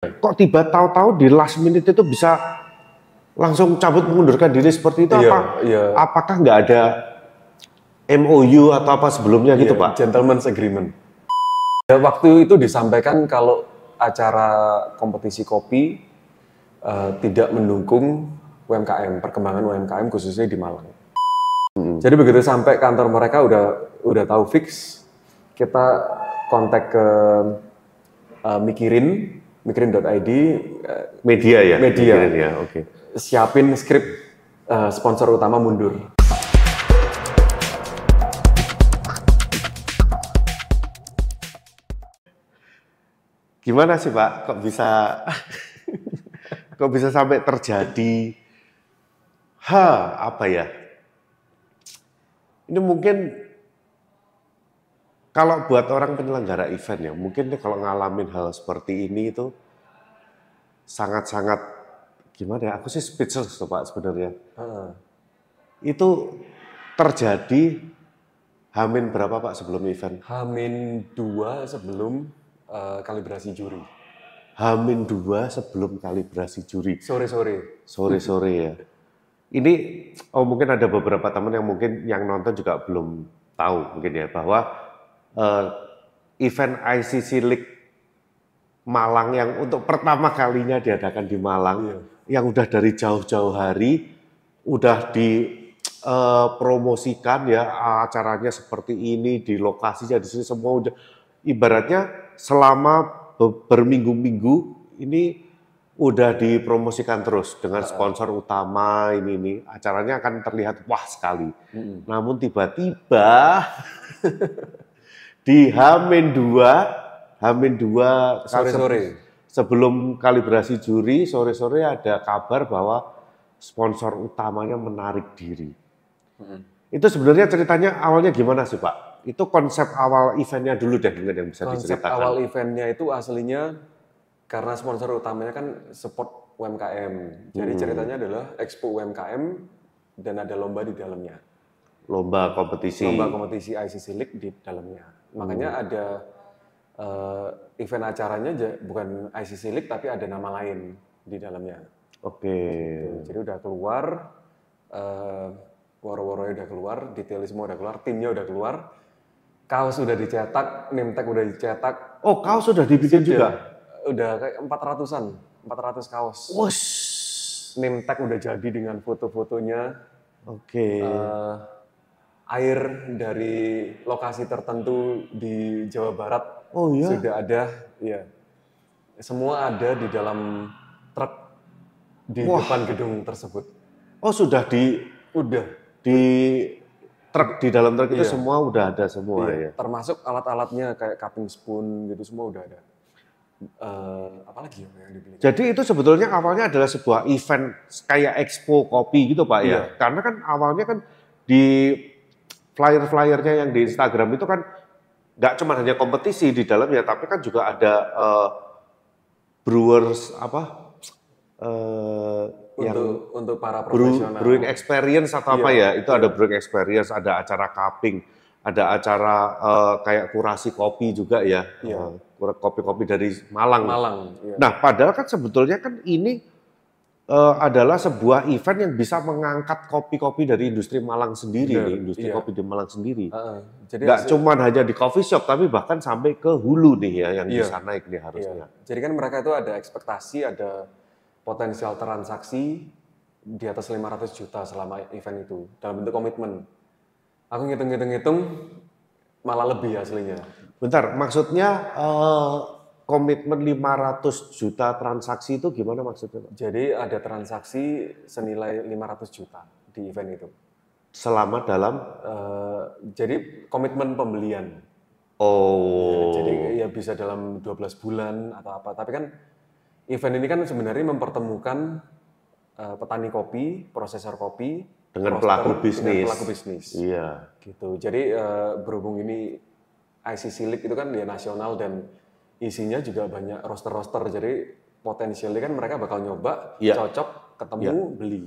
Kok tiba tahu-tahu di last minute itu bisa langsung cabut mengundurkan diri seperti itu iya, apa? Iya. Apakah nggak ada MOU atau apa sebelumnya gitu, iya, gitu Pak? Gentleman's Agreement. Ya, waktu itu disampaikan kalau acara kompetisi kopi uh, tidak mendukung UMKM, perkembangan UMKM khususnya di Malang. Hmm. Jadi begitu sampai kantor mereka udah udah tahu fix, kita kontak ke uh, mikirin mikirin.id eh, media ya media ya oke okay. siapin skrip uh, sponsor utama mundur gimana sih pak kok bisa kok bisa sampai terjadi ha apa ya ini mungkin kalau buat orang penyelenggara event ya, mungkin kalau ngalamin hal seperti ini itu sangat-sangat gimana ya? Aku sih speechless tuh Pak sebenarnya. Uh. Itu terjadi Hamin berapa Pak sebelum event? Hamin dua sebelum uh, kalibrasi juri. Hamin dua sebelum kalibrasi juri. Sore sore. Sore sore ya. Ini oh mungkin ada beberapa teman yang mungkin yang nonton juga belum tahu mungkin ya bahwa uh, event ICC League Malang yang untuk pertama kalinya diadakan di Malang, yeah. yang udah dari jauh-jauh hari udah dipromosikan eh, ya acaranya seperti ini di lokasinya di sini semua udah ibaratnya selama berminggu-minggu ini udah dipromosikan terus dengan sponsor utama ini ini acaranya akan terlihat wah sekali. Mm -hmm. Namun tiba-tiba di Hamin 2, Hamin 2 sore-sore sebelum kalibrasi juri sore-sore ada kabar bahwa sponsor utamanya menarik diri. Hmm. Itu sebenarnya ceritanya awalnya gimana sih Pak? Itu konsep awal eventnya dulu deh mungkin yang bisa konsep diceritakan. Konsep awal eventnya itu aslinya karena sponsor utamanya kan support UMKM. Jadi hmm. ceritanya adalah expo UMKM dan ada lomba di dalamnya. Lomba kompetisi. Lomba kompetisi ICC League di dalamnya. Makanya hmm. ada uh, event acaranya bukan ICC League tapi ada nama lain di dalamnya. Oke. Okay. Gitu. Jadi udah keluar uh, eh, waro-waronya udah keluar, detail semua udah keluar, timnya udah keluar. Kaos sudah dicetak, name tag udah dicetak. Oh, kaos sudah dibikin juga? Udah kayak ratusan, empat ratus kaos. Wush. Name tag udah jadi dengan foto-fotonya. Oke. Okay. Uh, eh, air dari lokasi tertentu di Jawa Barat oh, iya? sudah ada, ya semua ada di dalam truk di Wah. depan gedung tersebut. Oh sudah di udah di truk di dalam truk itu iya. semua udah ada semua iya. ya. Termasuk alat-alatnya kayak cutting spoon gitu semua udah ada. Uh, eh, apalagi yang dibeli. Jadi itu sebetulnya awalnya adalah sebuah event kayak expo kopi gitu pak ya? iya. ya. Karena kan awalnya kan di flyer-flyernya yang di Instagram itu kan nggak cuma hanya kompetisi di dalamnya, tapi kan juga ada uh, brewers apa uh, eh, untuk, yang untuk para profesional brewing experience atau iya, apa ya? Itu ada brewing experience, ada acara cupping, ada acara uh, kayak kurasi kopi juga ya, iya. kopi-kopi dari Malang. Malang. Iya. Nah, padahal kan sebetulnya kan ini uh, adalah sebuah event yang bisa mengangkat kopi-kopi dari industri Malang sendiri, Bener, nih, industri iya. kopi di Malang sendiri. Uh, jadi Gak cuma hanya di coffee shop, tapi bahkan sampai ke hulu nih ya yang iya. bisa naik nih harusnya. Iya. Jadi kan mereka itu ada ekspektasi, ada potensial transaksi di atas 500 juta selama event itu dalam bentuk komitmen. Aku ngitung-ngitung-ngitung malah lebih aslinya. Bentar, maksudnya uh, komitmen 500 juta transaksi itu gimana maksudnya? Pak? Jadi ada transaksi senilai 500 juta di event itu. Selama dalam? Uh, jadi komitmen pembelian. Oh. Jadi ya bisa dalam 12 bulan atau apa. Tapi kan event ini kan sebenarnya mempertemukan uh, petani kopi, prosesor kopi, dengan pelaku bisnis. Dengan pelaku bisnis. Iya. Gitu. Jadi uh, berhubung ini ICC League itu kan ya nasional dan isinya juga banyak roster-roster jadi potensialnya kan mereka bakal nyoba yeah. cocok ketemu yeah. beli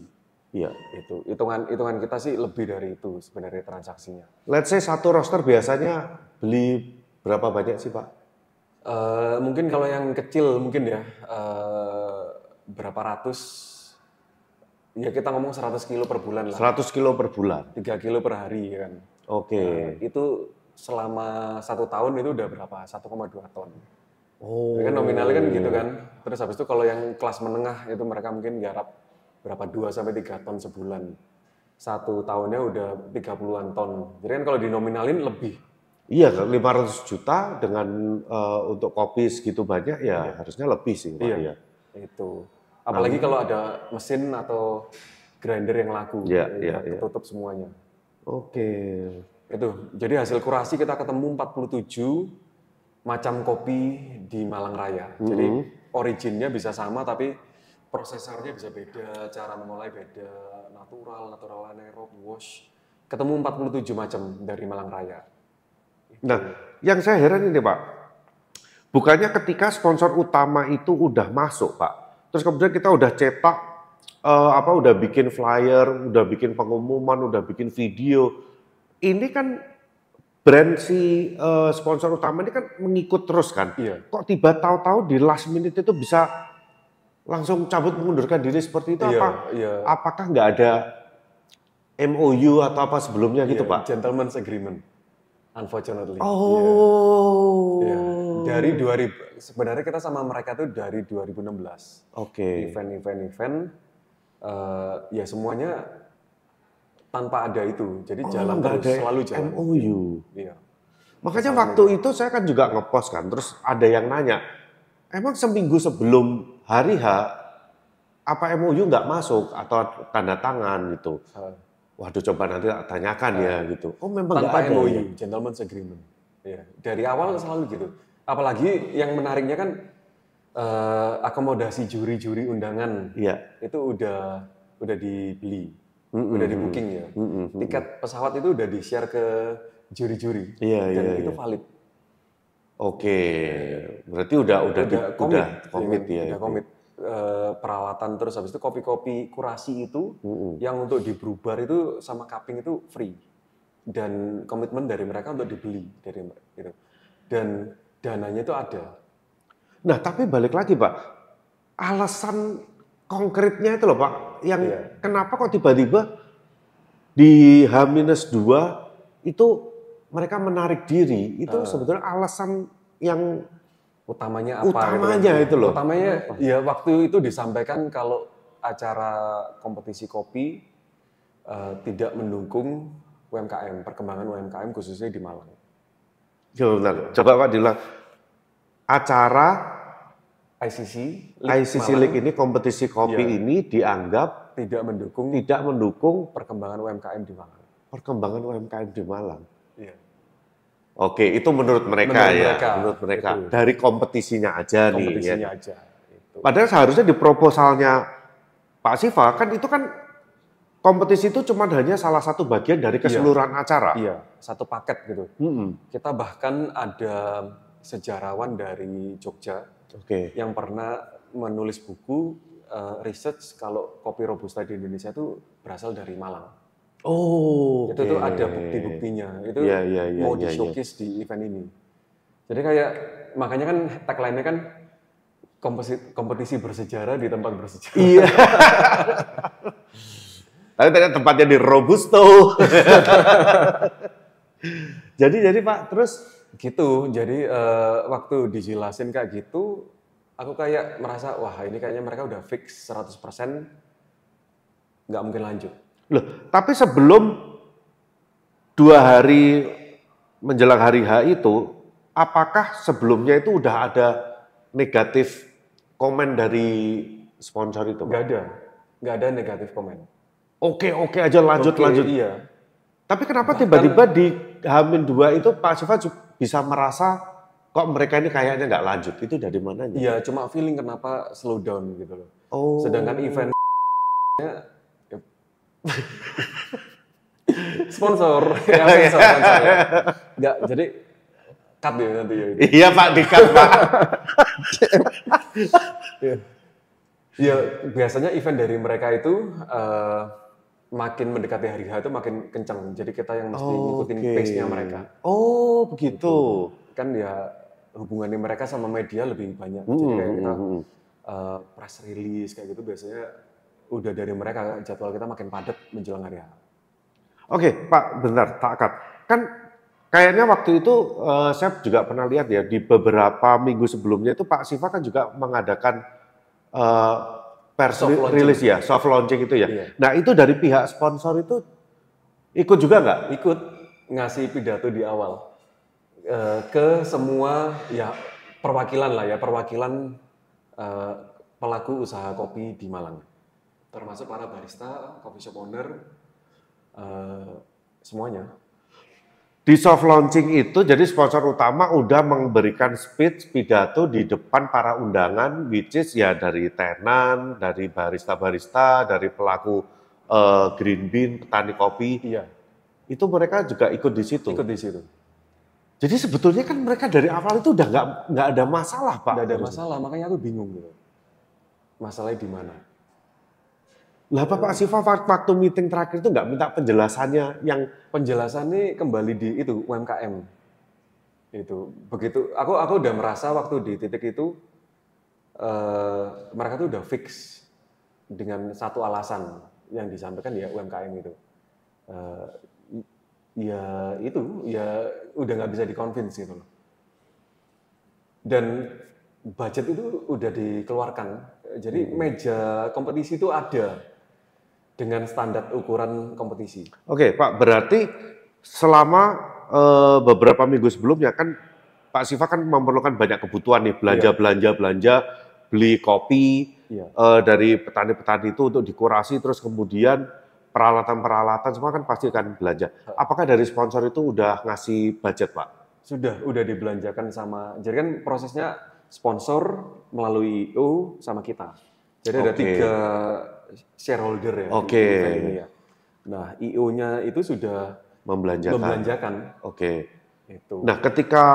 Iya. Itu hitungan hitungan kita sih lebih dari itu sebenarnya transaksinya. Let's say satu roster biasanya beli berapa banyak sih pak? Uh, mungkin kalau yang kecil mungkin ya uh, berapa ratus ya kita ngomong 100 kilo per bulan lah. 100 kilo per bulan. 3 kilo per hari ya kan. Oke. Okay. Uh, itu selama satu tahun itu udah berapa? 1,2 ton. Oh. Kan nominalnya kan gitu kan. Terus habis itu kalau yang kelas menengah itu mereka mungkin garap berapa 2 sampai 3 ton sebulan. Satu tahunnya udah 30-an ton. Jadi kan kalau dinominalin lebih. Iya, 500 juta dengan uh, untuk kopi segitu banyak ya iya. harusnya lebih sih. Iya. iya. Itu. Apalagi nah, kalau ada mesin atau grinder yang laku, iya, iya, iya. tutup semuanya. Oke. Okay. Itu. Jadi hasil kurasi kita ketemu 47 macam kopi di Malang Raya. Mm-hmm. Jadi originnya bisa sama tapi prosesornya bisa beda, cara memulai beda, natural, natural anaerob, wash. Ketemu 47 macam dari Malang Raya. Nah, yang saya heran ini Pak, bukannya ketika sponsor utama itu udah masuk Pak, terus kemudian kita udah cetak, uh, apa udah bikin flyer, udah bikin pengumuman, udah bikin video, ini kan brand si uh, sponsor utama ini kan mengikut terus kan. Iya. Kok tiba tahu-tahu di last minute itu bisa langsung cabut mengundurkan diri seperti itu iya, apa? Iya. Apakah nggak ada MOU atau apa sebelumnya gitu, iya, Pak? Gentleman's agreement. Unfortunately. Iya. Oh. Yeah. Yeah. Dari 2000 sebenarnya kita sama mereka tuh dari 2016. Oke. Okay. Event-event event uh, ya semuanya tanpa ada itu. Jadi oh, jalan terus, ada selalu jalan. MOU. Iya. Makanya waktu itu saya kan juga ngepost kan, terus ada yang nanya, emang seminggu sebelum hari H, apa MOU nggak masuk atau tanda tangan gitu? Waduh, coba nanti tanyakan ya gitu. Oh memang tanpa ada MOU, ya? gentleman's agreement. Ya. Dari awal selalu gitu. Apalagi yang menariknya kan uh, akomodasi juri-juri undangan ya. itu udah udah dibeli mm udah di booking ya. Mm Tiket pesawat itu udah di share ke juri-juri iya, dan yeah, itu valid. Iya. valid. Oke, berarti udah udah udah komit, udah iya komit kan? ya. Udah ya. komit eh, peralatan terus habis itu kopi-kopi kurasi itu mm-hmm. yang untuk di itu sama cupping itu free dan komitmen dari mereka untuk dibeli dari gitu dan dananya itu ada. Nah tapi balik lagi pak, alasan konkretnya itu loh Pak, yang yeah. kenapa kok tiba-tiba di H-2 itu mereka menarik diri, itu uh. sebetulnya alasan yang utamanya apa? Utamanya itu, kan? itu loh. Utamanya apa? ya waktu itu disampaikan kalau acara kompetisi kopi uh, tidak mendukung UMKM, perkembangan UMKM khususnya di Malang. Ya, Coba Pak dila, Acara ICC League ICC Malang, League ini kompetisi kopi ya, ini dianggap tidak mendukung tidak mendukung perkembangan UMKM di Malang. Perkembangan UMKM di Malang. Ya. Oke, itu menurut mereka menurut ya. Mereka, menurut mereka itu. dari kompetisinya aja kompetisinya nih. Ya. Kompetisinya aja. Itu. Padahal seharusnya di proposalnya Pak Siva kan itu kan kompetisi itu cuma hanya salah satu bagian dari iya. keseluruhan iya. acara. Iya, satu paket gitu. Mm -hmm. Kita bahkan ada sejarawan dari Jogja okay. yang pernah menulis buku uh, research kalau kopi robusta di Indonesia itu berasal dari Malang. Oh, itu tuh ada bukti-buktinya. Itu yeah, yeah, yeah, mau yeah, iya. di showcase yeah. di event ini. Jadi kayak makanya kan tagline-nya kan kompetisi bersejarah di tempat bersejarah. Iya. Tapi ternyata tempatnya di Robusto. jadi jadi Pak, terus gitu jadi uh, waktu dijelasin kayak gitu aku kayak merasa wah ini kayaknya mereka udah fix 100% nggak mungkin lanjut loh tapi sebelum dua hari menjelang hari H itu apakah sebelumnya itu udah ada negatif komen dari sponsor itu nggak ada nggak ada negatif komen oke oke aja lanjut oke, lanjut iya tapi kenapa tiba-tiba di Hamin dua itu Pak juga bisa merasa kok mereka ini kayaknya nggak lanjut itu dari ya? Iya cuma feeling kenapa slow down gitu loh. Oh. Sedangkan event ya. Ya, oh, iya. sponsor, ya, sponsor, Nggak, jadi cut ya nanti ya. Iya Pak, di cut Pak. Iya. iya, biasanya event dari mereka itu uh, makin mendekati hari H itu makin kencang. Jadi kita yang mesti oh, ngikutin okay. pace-nya mereka. Oh, begitu. Gitu. Kan ya hubungannya mereka sama media lebih banyak. Hmm, Jadi kayak kita hmm. uh, press release kayak gitu biasanya udah dari mereka jadwal kita makin padat menjelang hari H. Oke, okay, Pak, benar tak akan. Kan kayaknya waktu itu uh, saya juga pernah lihat ya di beberapa minggu sebelumnya itu Pak Siva kan juga mengadakan uh, pers soft rilis ya, soft launching itu ya. Iya. Nah itu dari pihak sponsor itu ikut juga nggak? Ikut ngasih pidato di awal e, ke semua ya perwakilan lah ya perwakilan e, pelaku usaha kopi di Malang, termasuk para barista, coffee shop owner, e, semuanya. Di soft launching itu jadi sponsor utama udah memberikan speech pidato di depan para undangan which is ya dari tenan, dari barista-barista, dari pelaku uh, green bean, petani kopi. Iya. Itu mereka juga ikut di situ. Ikut di situ. Jadi sebetulnya kan mereka dari awal itu udah nggak nggak ada masalah pak. Nggak ada masalah, makanya aku bingung gitu. Masalahnya di mana? Lah Pak eh. Siva waktu meeting terakhir itu nggak minta penjelasannya yang penjelasannya kembali di itu UMKM. Itu begitu aku aku udah merasa waktu di titik itu uh, mereka tuh udah fix dengan satu alasan yang disampaikan ya UMKM itu. Uh, ya itu ya udah nggak bisa dikonvince gitu loh. Dan budget itu udah dikeluarkan. Jadi hmm. meja kompetisi itu ada dengan standar ukuran kompetisi. Oke, Pak, berarti selama e, beberapa minggu sebelumnya kan Pak Siva kan memerlukan banyak kebutuhan nih, belanja-belanja, iya. belanja, beli kopi iya. e, dari petani-petani itu untuk dikurasi, terus kemudian peralatan-peralatan semua kan pasti akan belanja. Apakah dari sponsor itu udah ngasih budget, Pak? Sudah, udah dibelanjakan sama. Jadi kan prosesnya sponsor melalui EU sama kita. Jadi ada tiga shareholder ya. Oke. Okay. Ya. Nah, IO-nya itu sudah membelanjakan. Membelanjakan. Oke. Okay. Itu. Nah, ketika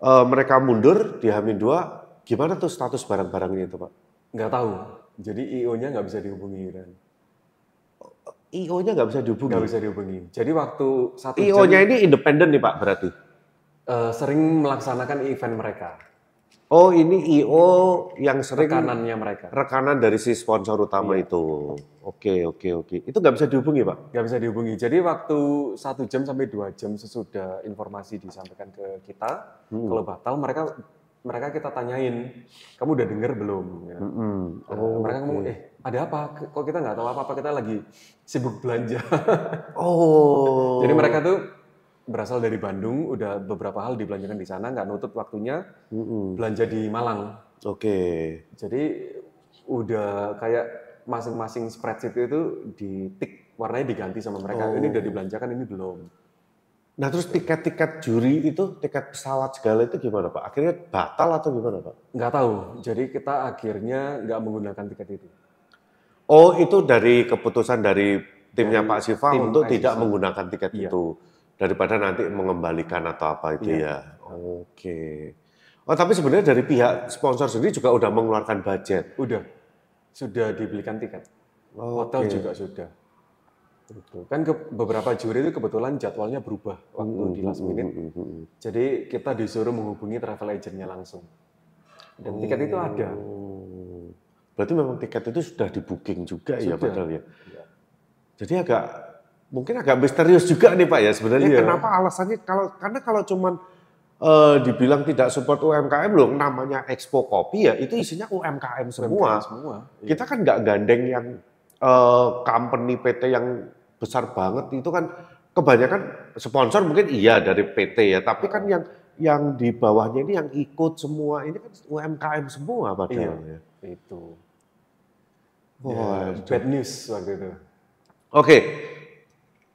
uh, mereka mundur di Hamin 2, gimana tuh status barang-barangnya itu, Pak? Nggak tahu. Jadi IO-nya nggak bisa dihubungi kan. IO-nya nggak bisa dihubungi. Nggak bisa dihubungi. Jadi waktu satu IO-nya ini independen nih Pak berarti. Uh, sering melaksanakan event mereka. Oh ini IO yang sering rekanannya mereka. Rekanan dari si sponsor utama iya. itu. Oke oke oke. Itu nggak bisa dihubungi pak? Nggak bisa dihubungi. Jadi waktu satu jam sampai dua jam sesudah informasi disampaikan ke kita, hmm. kalau batal mereka mereka kita tanyain, kamu udah dengar belum? Ya. -hmm. oh, mereka ngomong, eh ada apa? Kok kita nggak tahu apa-apa? Kita lagi sibuk belanja. oh. Jadi mereka tuh berasal dari Bandung, udah beberapa hal dibelanjakan di sana, nggak nutup waktunya, mm-hmm. belanja di Malang. Oke. Okay. Jadi udah kayak masing-masing spreadsheet itu di tik warnanya diganti sama mereka. Oh. Ini udah dibelanjakan, ini belum. Nah terus tiket-tiket juri itu, tiket pesawat segala itu gimana Pak? Akhirnya batal atau gimana Pak? Nggak tahu. Jadi kita akhirnya nggak menggunakan tiket itu. Oh itu dari keputusan dari timnya Pak Siva tim untuk tidak menggunakan tiket iya. itu daripada nanti mengembalikan atau apa itu iya. ya. Oke. Okay. Oh, tapi sebenarnya dari pihak sponsor sendiri juga udah mengeluarkan budget. Udah. Sudah dibelikan tiket. Oh, Hotel juga sudah. Gitu. Kan ke beberapa juri itu kebetulan jadwalnya berubah waktu mm -hmm. di hmm, last hmm, minute. Mm -hmm. Jadi kita disuruh menghubungi travel agentnya langsung. Dan oh. tiket itu ada. Oh. Berarti memang tiket itu sudah di booking juga ya, sudah. ya padahal ya. Jadi agak mungkin agak misterius juga nih Pak ya sebenarnya. Ya, kenapa alasannya kalau karena kalau cuman uh, dibilang tidak support UMKM loh namanya Expo Kopi ya itu isinya UMKM semua. UMKM semua. Iya. Kita kan nggak gandeng yang uh, company PT yang besar banget itu kan kebanyakan sponsor mungkin iya dari PT ya tapi kan yang yang di bawahnya ini yang ikut semua ini kan UMKM semua padahal iya, ya. Itu. Wah, oh, yeah, bad news waktu itu. Oke. Okay.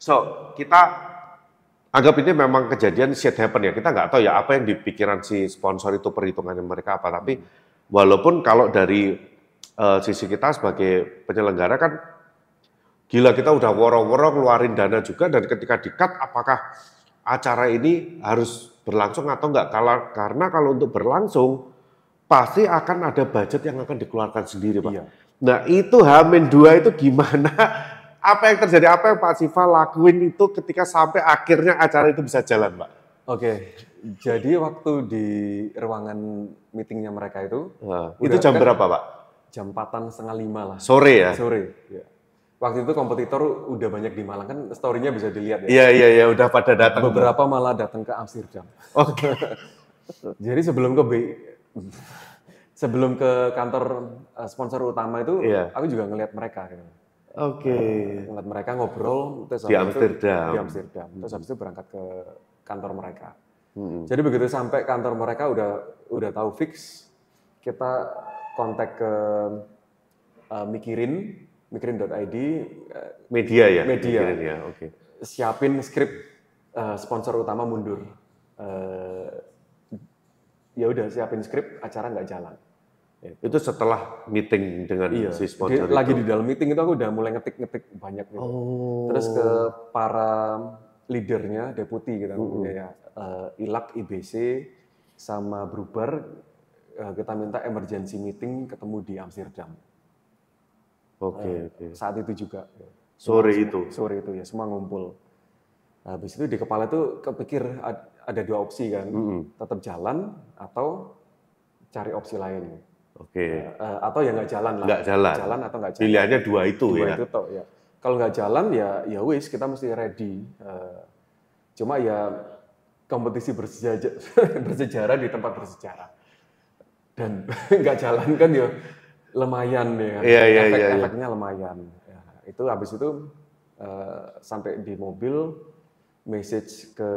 So, kita anggap ini memang kejadian shit happen ya. Kita nggak tahu ya apa yang di pikiran si sponsor itu perhitungannya mereka apa. Tapi hmm. walaupun kalau dari uh, sisi kita sebagai penyelenggara kan gila kita udah woro-woro keluarin dana juga dan ketika di-cut apakah acara ini harus berlangsung atau enggak karena kalau untuk berlangsung pasti akan ada budget yang akan dikeluarkan sendiri Pak. Iya. Nah itu Hamin dua itu gimana apa yang terjadi, apa yang Pak Siva lakuin itu ketika sampai akhirnya acara itu bisa jalan, Pak? Oke, jadi waktu di ruangan meetingnya mereka itu, nah, itu jam kan, berapa, Pak? Jam empatan setengah lima lah. Sore ya? Sore. Ya. Waktu itu kompetitor udah banyak di Malang kan, storynya bisa dilihat ya. Iya iya iya, udah pada datang. Beberapa malah datang ke Amsterdam. Oke. Okay. jadi sebelum ke B, sebelum ke kantor eh, sponsor utama itu, yeah. aku juga ngelihat mereka. Gitu Oke. Okay. Nah, ngeliat mereka ngobrol terus di Amsterdam. Itu, di Amsterdam. Terus habis itu berangkat ke kantor mereka. Hmm. Jadi begitu sampai kantor mereka udah udah tahu fix, kita kontak ke uh, mikirin mikirin.id uh, eh, media ya. Media. Mikirin ya, oke. Okay. Siapin skrip uh, eh, sponsor utama mundur. Uh, ya udah siapin skrip acara nggak jalan. Iya. Itu setelah meeting dengan iya. si sponsor Lagi itu. di dalam meeting itu aku udah mulai ngetik-ngetik banyak gitu. Oh. Terus ke para leadernya, deputi gitu. Uh -huh. ya, uh, ILAK, IBC, sama Bruber, uh, eh, kita minta emergency meeting ketemu di Amsterdam. Oke, okay, uh, eh, okay. Saat itu juga. Sore ya, itu? Sore itu ya, semua ngumpul. habis itu di kepala itu kepikir ada dua opsi kan, mm -hmm. tetap jalan atau cari opsi lain. Oke. Okay. Ya, eh, atau ya nggak jalan lah. Nggak jalan. Jalan atau nggak jalan. Pilihannya dua itu dua ya. Itu toh, ya. Kalau nggak jalan ya ya wis kita mesti ready. Eh. cuma ya kompetisi bersejarah, bersejarah di tempat bersejarah dan nggak jalan kan ya lumayan ya. Yeah, yeah, iya, Efek, yeah, yeah. Efeknya lumayan. Ya, itu habis itu uh, sampai di mobil message ke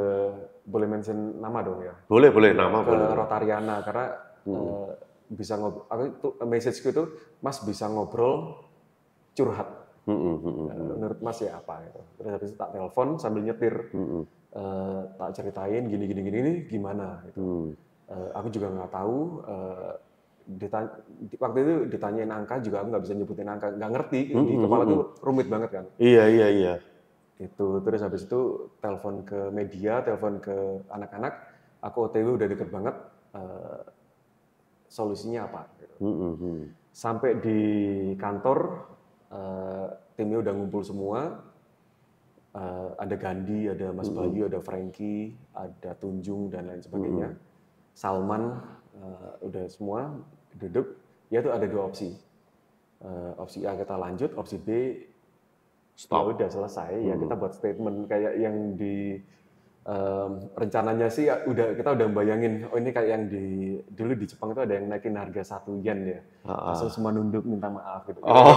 boleh mention nama dong ya. Boleh boleh nama ke boleh. Rotariana karena hmm. uh, bisa ngobrol aku itu message itu mas bisa ngobrol curhat hmm, hmm, hmm, hmm. Eh, menurut mas ya apa gitu terus habis itu tak telepon sambil nyetir hmm. uh, tak ceritain gini gini gini ini gimana gitu hmm. uh, aku juga nggak tahu uh, ditanya, waktu itu ditanyain angka juga aku nggak bisa nyebutin angka nggak ngerti hmm, di kepala tuh rumit banget kan iya iya iya itu terus habis itu telepon ke media telepon ke anak-anak aku OTW udah deket banget uh, solusinya apa. Hmm. Sampai di kantor uh, timnya udah ngumpul semua. Uh, ada Gandhi, ada Mas hmm. Bayu, ada Frankie, ada Tunjung dan lain sebagainya. Hmm. Salman uh, udah semua duduk. Ya itu ada dua opsi. Uh, opsi A kita lanjut, opsi B ya stop. Ya udah selesai. Hmm. Ya kita buat statement kayak yang di um, rencananya sih ya udah kita udah bayangin oh ini kayak yang di dulu di Jepang itu ada yang naikin harga satu yen ya uh-uh. semua nunduk minta maaf gitu. Oh.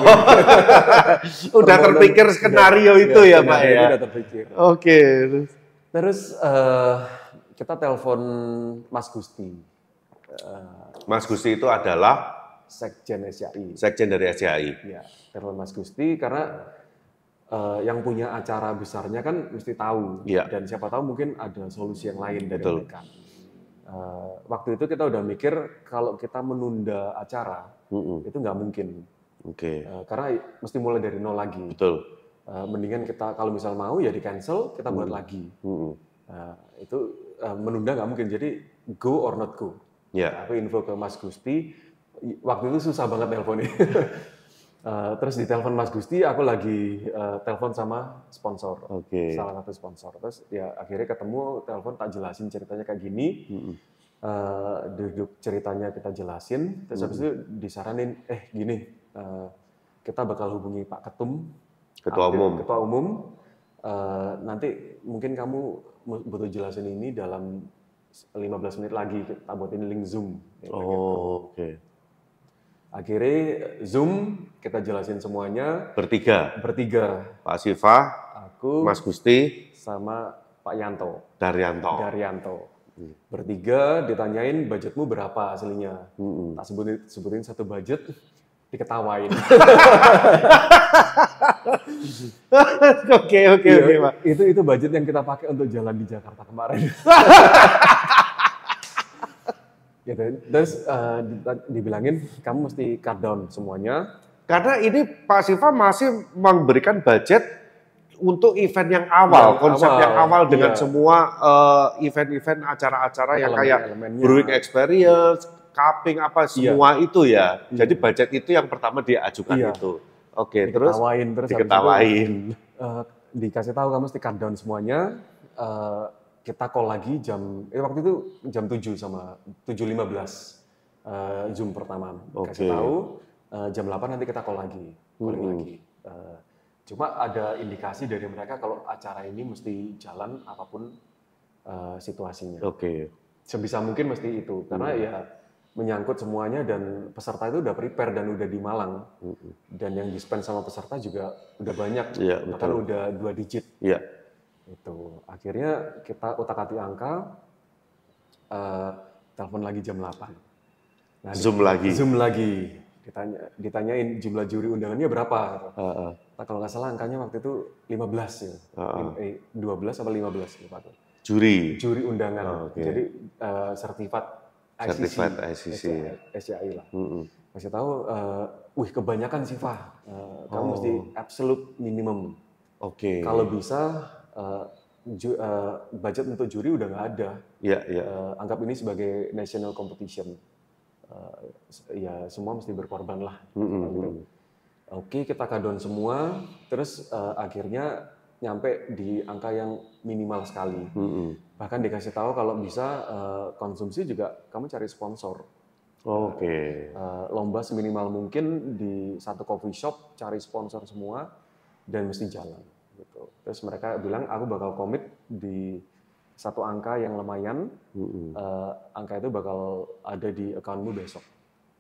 udah terpikir skenario udah, iya, itu ya, ya Pak ya. Udah terpikir. Oke. Okay. Terus uh, kita telepon Mas Gusti. Uh, Mas Gusti itu adalah Sekjen SCI. Sekjen dari SCI. Ya, telepon Mas Gusti karena uh, yang punya acara besarnya kan mesti tahu yeah. dan siapa tahu mungkin ada solusi yang lain dari Betul. mereka. Uh, waktu itu kita udah mikir kalau kita menunda acara mm -mm. itu nggak mungkin. Oke. Okay. Uh, eh, karena mesti mulai dari nol lagi. Betul. Uh, mendingan kita kalau misal mau ya di cancel kita mm. buat lagi. Mm Uh, itu uh, menunda nggak mungkin. Jadi go or not go. Yeah. Aku info ke Mas Gusti. Waktu itu susah banget nelponnya. Uh, terus ditelepon Mas Gusti, aku lagi uh, telepon sama sponsor, okay. salah satu sponsor. Terus ya akhirnya ketemu, telepon tak jelasin ceritanya kayak gini, mm -hmm. uh, duduk ceritanya kita jelasin. Terus mm -hmm. habis itu disaranin, eh gini, uh, kita bakal hubungi Pak Ketum, Ketua Umum. Ketua Umum, uh, nanti mungkin kamu butuh jelasin ini dalam 15 menit lagi kita buatin link Zoom. Ya, oh, oke. Okay. Akhirnya Zoom kita jelasin semuanya. Bertiga. Bertiga. Pak Siva. aku, Mas Gusti, sama Pak Yanto. Daryanto. Daryanto. Bertiga ditanyain budgetmu berapa aslinya. Hmm. Tak sebutin, sebutin satu budget, diketawain. Oke oke oke iya, pak. Itu itu budget yang kita pakai untuk jalan di Jakarta kemarin. gitu. Terus uh, dibilangin kamu mesti cut down semuanya karena ini Pak Siva masih memberikan budget untuk event yang awal, yang konsep awal, yang awal dengan iya. semua eh, event-event uh, acara-acara yang kayak elemennya. brewing experience, iya. cupping apa iya. semua iya. itu ya. Iya. Jadi budget itu yang pertama dia ajukan iya. itu. Oke, okay, terus terus diketawain. Itu, uh, eh, dikasih tahu kamu mesti cut down semuanya. Uh, kita call lagi jam eh, waktu itu jam 7 sama 7.15 uh, Zoom pertama. Okay. Kasih Eh, jam 8 nanti kita call lagi, calling hmm. lagi. Uh, cuma ada indikasi dari mereka kalau acara ini mesti jalan apapun uh, situasinya. Oke. Okay. Sebisa mungkin mesti itu karena hmm. ya menyangkut semuanya dan peserta itu udah prepare dan udah di Malang hmm. dan yang dispen sama peserta juga udah banyak, yeah, bahkan udah dua digit. Iya. Itu akhirnya kita utak-atik angka. Uh, telepon lagi jam 8. Nah, zoom lagi. Zoom lagi ditanya ditanyain jumlah juri undangannya berapa gitu. Uh, uh. Nah, kalau nggak salah angkanya waktu itu 15 ya. Uh, uh. Eh, 12 apa 15 lupa tuh. Juri. Juri undangan. Oh, okay. Jadi uh, eh, sertifat ICC. Sertifat ICC. SCI ya. lah. Mm Masih tahu uh, wih kebanyakan sih Fah. Uh, kamu oh. mesti absolut minimum. Oke. Okay. Kalau bisa uh, ju, uh, budget untuk juri udah nggak ada. Iya, yeah, ya. iya. Yeah. Uh, anggap ini sebagai national competition. Eh, ya semua mesti berkorban lah. Mm -hmm. gitu. Oke, kita kadon semua, terus uh, akhirnya nyampe di angka yang minimal sekali. Mm -hmm. Bahkan dikasih tahu kalau bisa uh, konsumsi juga kamu cari sponsor. Oke. Okay. Uh, lomba seminimal mungkin di satu coffee shop cari sponsor semua dan mesti jalan. Gitu. Terus mereka bilang aku bakal komit di satu angka yang lumayan, uh, angka itu bakal ada di accountmu besok.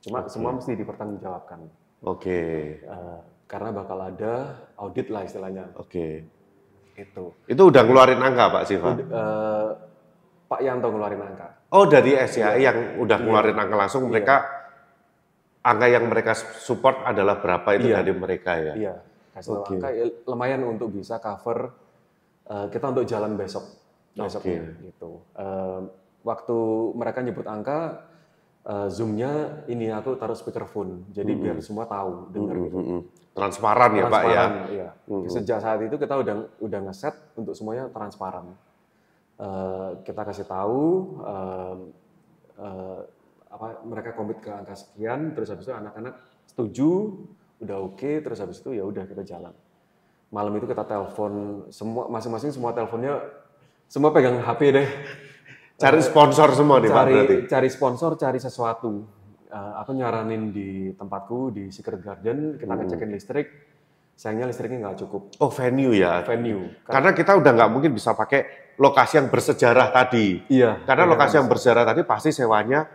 Cuma okay. semua mesti dipertanggungjawabkan. Oke. Okay. Uh, eh, karena bakal ada audit lah istilahnya. Oke. Okay. Itu. Itu udah ngeluarin angka Pak Siva? uh, Pak Yanto ngeluarin angka. Oh dari SCI yeah. Iya. yang udah iya. ngeluarin yeah. angka langsung iya. mereka angka yang mereka support adalah berapa itu dari mereka ya? Iya. Yeah. okay. angka ya, lumayan untuk bisa cover uh, kita untuk jalan besok besoknya okay. gitu. Uh, waktu mereka nyebut angka uh, zoomnya ini aku taruh speakerphone jadi hmm. biar semua tahu dengar hmm. gitu. Transparan Transparan, transparan ya pak ya. Iya. Hmm. Sejak saat itu kita udah udah ngeset untuk semuanya transparan. Uh, kita kasih tahu uh, uh, apa mereka komit ke angka sekian terus habis itu anak-anak setuju udah oke okay, terus habis itu ya udah kita jalan malam itu kita telepon semua masing-masing semua teleponnya semua pegang HP deh. Cari eh, sponsor semua nih Pak cari, berarti. Cari sponsor, cari sesuatu. Uh, aku nyaranin di tempatku di Secret Garden, kita hmm. ngecekin listrik. Sayangnya listriknya nggak cukup. Oh venue ya? Venue. Karena, Karena kita udah nggak mungkin bisa pakai lokasi yang bersejarah tadi. Iya. Karena iya, lokasi yang bersejarah tadi pasti sewanya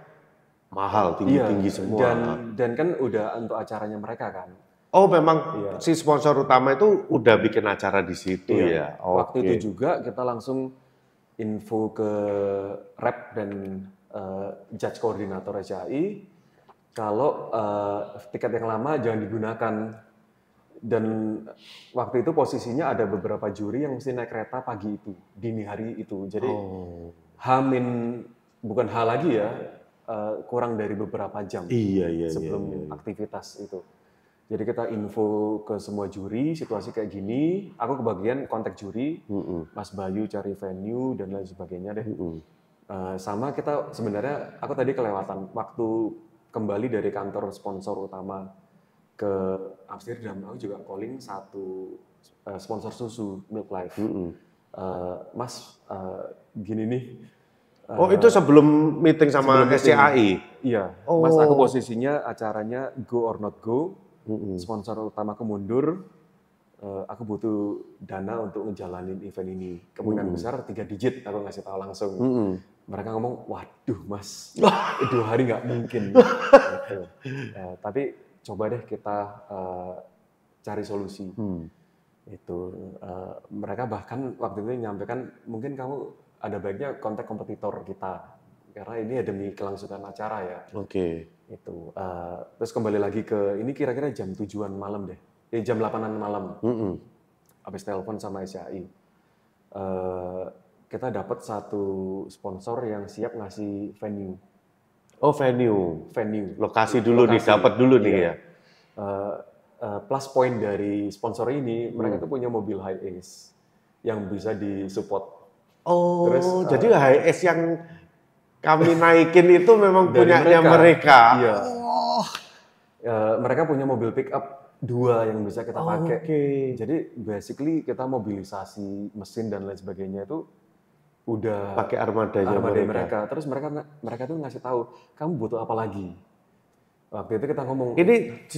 mahal, tinggi-tinggi iya, semua. Dan, dan kan udah untuk acaranya mereka kan. Oh memang iya. si sponsor utama itu udah bikin acara di situ iya. ya. Okay. Waktu itu juga kita langsung info ke rep dan uh, judge koordinator SCI kalau uh, tiket yang lama jangan digunakan dan waktu itu posisinya ada beberapa juri yang mesti naik kereta pagi itu dini hari itu jadi oh. Hamin bukan hal lagi ya uh, kurang dari beberapa jam iya, iya, iya, sebelum iya, iya. aktivitas itu jadi kita info ke semua juri situasi kayak gini. Aku kebagian kontak juri, mm -mm. Mas Bayu cari venue dan lain sebagainya deh. mm -mm. Uh, sama kita sebenarnya aku tadi kelewatan waktu kembali dari kantor sponsor utama ke Amsterdam. Aku juga calling satu uh, sponsor susu Milk Life. mm -mm. Uh, mas uh, gini nih. Uh, oh itu sebelum meeting sama sebelum SCAI? Iya. Oh. Mas aku posisinya acaranya go or not go mm-hmm. sponsor utama aku mundur, uh, aku butuh dana untuk menjalani event ini. Kemungkinan mm-hmm. besar tiga digit aku ngasih tahu langsung. Mm-hmm. Mereka ngomong, waduh mas, dua hari nggak mungkin. uh, tapi coba deh kita uh, cari solusi. mm. Itu uh, mereka bahkan waktu itu menyampaikan mungkin kamu ada baiknya kontak kompetitor kita karena ini ya demi kelangsungan acara ya. Oke. Okay itu uh, terus kembali lagi ke ini kira-kira jam tujuan malam deh ya jam 8 malam mm -hmm. habis telepon sama SCI uh, eh, kita dapat satu sponsor yang siap ngasih venue oh venue venue lokasi dulu lokasi. nih dapat dulu iya. nih ya uh, uh, plus point dari sponsor ini hmm. mereka mm. tuh punya mobil high ace yang bisa disupport Oh, Terus, jadi uh, ace yang kami naikin itu memang Dari punya mereka. mereka. Iya. Oh. Ya, mereka punya mobil pick up dua yang bisa kita oh, pakai. Okay. Jadi basically kita mobilisasi mesin dan lain sebagainya itu udah pakai armadanya armada mereka. mereka. Terus mereka mereka tuh ngasih tahu kamu butuh apa lagi. Waktu itu kita ngomong ini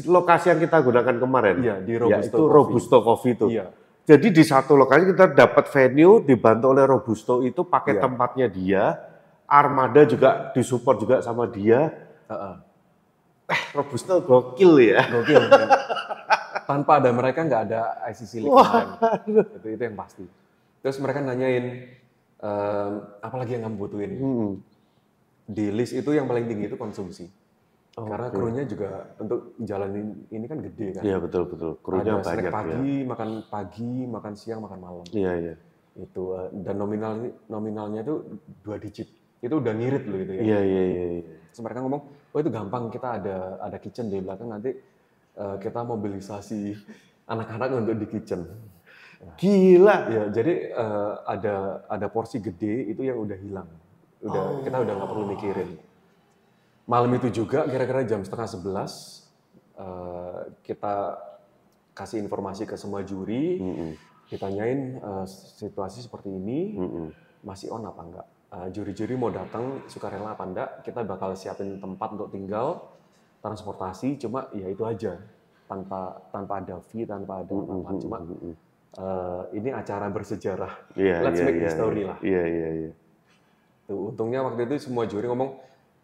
lokasi yang kita gunakan kemarin. Iya di Robusto. Ya, itu Coffee. Robusto Coffee itu. Iya. Jadi di satu lokasi kita dapat venue dibantu oleh Robusto itu pakai iya. tempatnya dia Armada juga disupport juga sama dia. Uh-uh. Eh, robusto gokil ya. Gokil. ya. Tanpa ada mereka nggak ada ICC League Itu, itu yang pasti. Terus mereka nanyain, ehm, apalagi yang kamu butuhin? Hmm. Di list itu yang paling tinggi itu konsumsi. Oh, Karena okay. krunya juga untuk jalanin ini kan gede kan. Iya betul betul. Krunya Ada banyak iya. pagi, ya. makan pagi, makan siang, makan malam. Iya iya. Itu eh, dan nominal nominalnya itu dua digit itu udah ngirit loh gitu ya. Iya, iya iya iya. Terus mereka ngomong, oh itu gampang kita ada ada kitchen di belakang nanti uh, kita mobilisasi anak-anak untuk di kitchen. Gila. Ya jadi uh, ada ada porsi gede itu yang udah hilang. Udah oh. kita udah nggak perlu mikirin. Malam itu juga kira-kira jam setengah sebelas uh, kita kasih informasi ke semua juri. Mm -mm. Ditanyain uh, situasi seperti ini mm -mm. masih on apa enggak? Eh, juri-juri uh, mau datang suka rela apa enggak, kita bakal siapin tempat untuk tinggal, transportasi, cuma ya itu aja tanpa tanpa ada fee, tanpa ada apa-apa, cuma uh, ini acara bersejarah, yeah, let's yeah, make yeah, history yeah. lah. Iya yeah, iya yeah, iya. Yeah. Tuh, untungnya waktu itu semua juri ngomong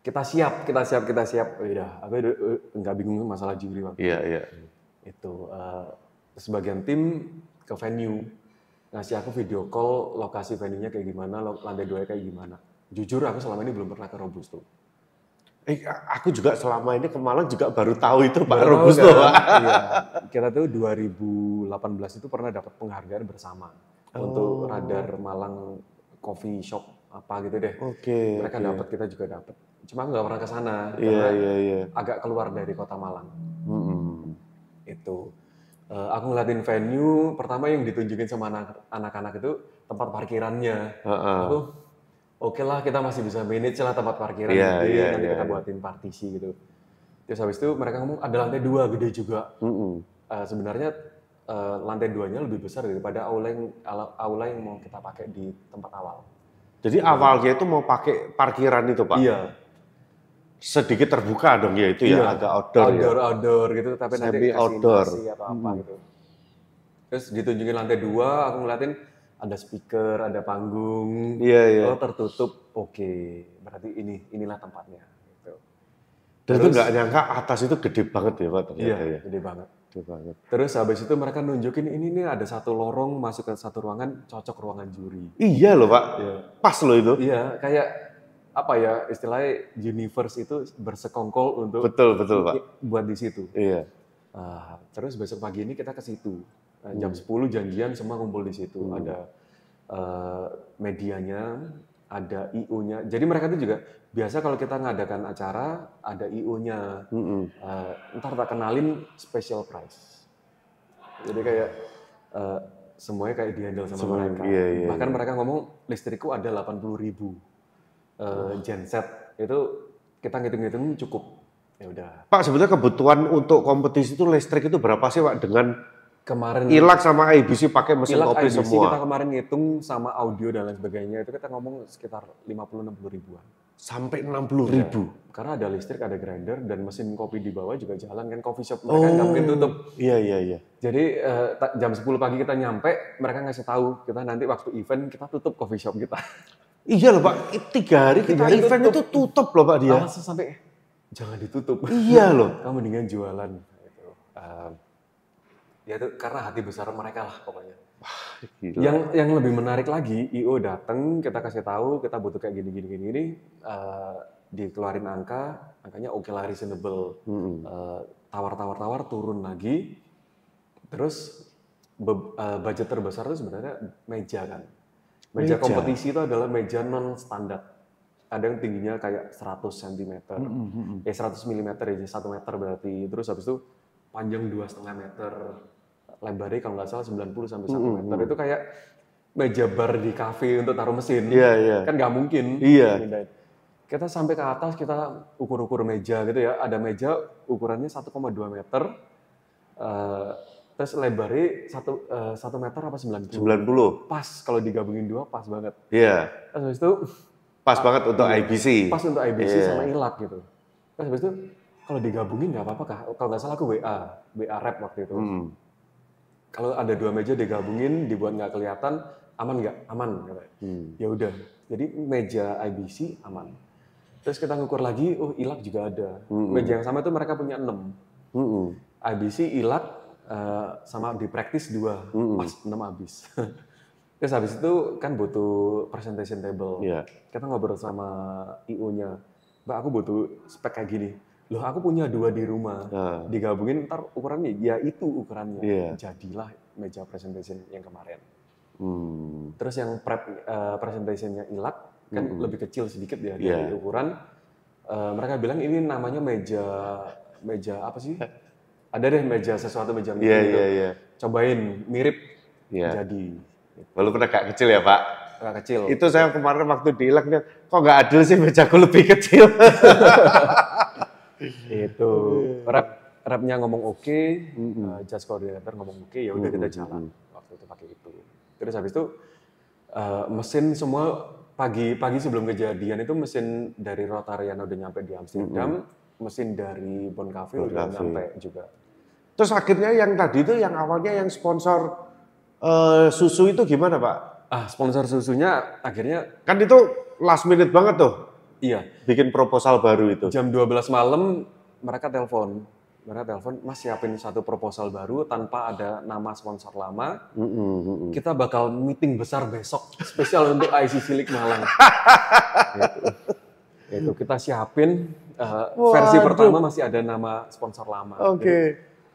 kita siap, kita siap, kita siap. Oh, iya udah, aku eh, nggak bingung masalah juri waktu. Iya yeah, iya. Itu uh, sebagian tim ke venue ngasih aku video call lokasi venue-nya kayak gimana, lantai dua kayak gimana. Jujur aku selama ini belum pernah ke Robusto. Eh, aku juga selama ini ke Malang juga baru tahu itu Pak baru Robusto. Kan? Pak. Iya. Kita tuh 2018 itu pernah dapat penghargaan bersama oh. untuk radar Malang Coffee Shop apa gitu deh. Oke. Okay, Mereka okay. dapat, kita juga dapat. Cuma nggak pernah ke sana yeah, karena yeah, yeah. agak keluar dari kota Malang. Mm -hmm. Itu uh, aku ngeliatin venue pertama yang ditunjukin sama anak-anak itu tempat parkirannya. Uh -uh. Aku oke okay lah kita masih bisa manage lah tempat parkiran yeah, gede, yeah, nanti yeah, iya, kita iya. buatin partisi gitu. Terus habis itu mereka ngomong ada lantai dua gede juga. Mm -hmm. uh, sebenarnya uh, lantai duanya lebih besar daripada aula yang aula yang mau kita pakai di tempat awal. Jadi awalnya itu mau pakai parkiran itu pak? Iya sedikit terbuka dong ya itu ya, iya. ya agak outdoor outdoor ya. outdoor gitu tapi Semi nanti outdoor atau apa hmm. gitu terus ditunjukin lantai dua aku ngeliatin ada speaker ada panggung iya iya oh tertutup oke okay. berarti ini inilah tempatnya gitu. dan terus, itu nggak nyangka atas itu gede banget ya pak ternyata iya, ya gede banget gede banget terus habis itu mereka nunjukin ini nih ada satu lorong masuk ke satu ruangan cocok ruangan juri iya loh pak iya. pas loh itu iya kayak apa ya istilahnya universe itu bersekongkol untuk betul betul pak buat di situ. Iya. uh, terus besok pagi ini kita ke situ uh, jam hmm. 10 janjian semua kumpul di situ hmm. ada uh, medianya ada iu nya jadi mereka itu juga biasa kalau kita ngadakan acara ada iu nya hmm. uh, ntar tak kenalin special price. jadi kayak uh, semuanya kayak dihandle sama mereka iya, iya, bahkan iya. mereka ngomong listrikku ada delapan puluh ribu uh, eh, oh. genset itu kita ngitung-ngitung cukup ya udah. Pak sebetulnya kebutuhan untuk kompetisi itu listrik itu berapa sih Pak dengan kemarin Ilak sama IBC pakai mesin Ilak, kopi IBC semua. kita kemarin ngitung sama audio dan lain sebagainya itu kita ngomong sekitar 50-60 ribuan. Sampai 60 ribu? Ya, karena ada listrik, ada grinder, dan mesin kopi di bawah juga jalan kan. Coffee shop mereka oh, mungkin tutup. Iya, iya, iya. Jadi uh, jam 10 pagi kita nyampe, mereka ngasih tahu kita nanti waktu event kita tutup coffee shop kita. Iya loh Pak, tiga hari kita tiga gitu. hari event tutup. itu tutup loh Pak dia. Alasan sampai jangan ditutup. Iya loh. Kamu dengan jualan Uh, ya itu karena hati besar mereka lah pokoknya. Wah, gila. Yang yang lebih menarik lagi, IO datang, kita kasih tahu, kita butuh kayak gini gini gini ini, uh, eh, dikeluarin angka, angkanya oke okay lah reasonable. Mm -hmm. uh, tawar-tawar-tawar turun lagi. Terus be, uh, budget terbesar itu sebenarnya meja kan. Meja, meja kompetisi itu adalah meja non standar. Ada yang tingginya kayak 100 cm. Mm -hmm. Ya 100 mm ya, 1 meter berarti. Terus habis itu panjang dua setengah meter, lebarnya kalau nggak salah 90 sampai 1 mm -hmm. meter. Itu kayak meja bar di kafe untuk taruh mesin. Iya, yeah, iya. Yeah. Kan nggak mungkin. Iya. Yeah. Kita sampai ke atas, kita ukur-ukur meja gitu ya. Ada meja ukurannya 1,2 meter, uh, Terus lebarnya satu, uh, satu meter apa sembilan puluh Pas, kalau digabungin dua pas banget. Iya. Yeah. Terus itu... Pas uh, banget untuk IBC. Iya. Pas untuk IBC yeah. sama iya. ILAT gitu. Terus habis itu kalau digabungin nggak apa-apa kah? Kalau nggak salah aku WA, WA rap waktu itu. Hmm. Kalau ada dua meja digabungin, dibuat nggak kelihatan, aman nggak? Aman. Gitu. Hmm. Ya udah. Jadi meja IBC aman. Terus kita ngukur lagi, oh ilat juga ada. Hmm. Meja yang sama itu mereka punya enam. Hmm. IBC, ilat Eh, sama di praktis dua mm-hmm. pas enam habis. Terus habis itu kan butuh presentation table. Yeah. Kita ngobrol sama IO-nya. Mbak aku butuh spek kayak gini. Loh aku punya dua di rumah. Uh. Digabungin ntar ukurannya. Ya itu ukurannya. Yeah. Jadilah meja presentation yang kemarin. Hmm. Terus yang prep uh, presentationnya ilat kan hmm. lebih kecil sedikit ya dari iya. ukuran. Uh, mereka bilang ini namanya meja meja apa sih? ada deh meja sesuatu meja meeting yeah, gitu. Yeah, yeah. Cobain mirip yeah. jadi. Walaupun agak kecil ya Pak. Agak kecil. Itu saya kemarin waktu di Ilak kok nggak adil sih mejaku lebih kecil. itu rap rapnya ngomong oke, okay, mm -hmm. uh, eh, just coordinator ngomong oke, okay, ya udah mm -hmm. kita jalan waktu itu pakai itu. Terus habis itu uh, mesin semua pagi pagi sebelum kejadian itu mesin dari Rotarian udah nyampe di Amsterdam, mm -hmm. mesin dari Bon Cafe udah nyampe juga Terus akhirnya yang tadi itu yang awalnya yang sponsor uh, susu itu gimana Pak? Ah sponsor susunya akhirnya kan itu last minute banget tuh. Iya. Bikin proposal baru itu. Jam 12 malam mereka telepon. Mereka telepon, Mas siapin satu proposal baru tanpa ada nama sponsor lama. Mm -mm. Kita bakal meeting besar besok spesial untuk IC Silik Malang. Itu kita siapin uh, versi pertama masih ada nama sponsor lama. Oke. Okay.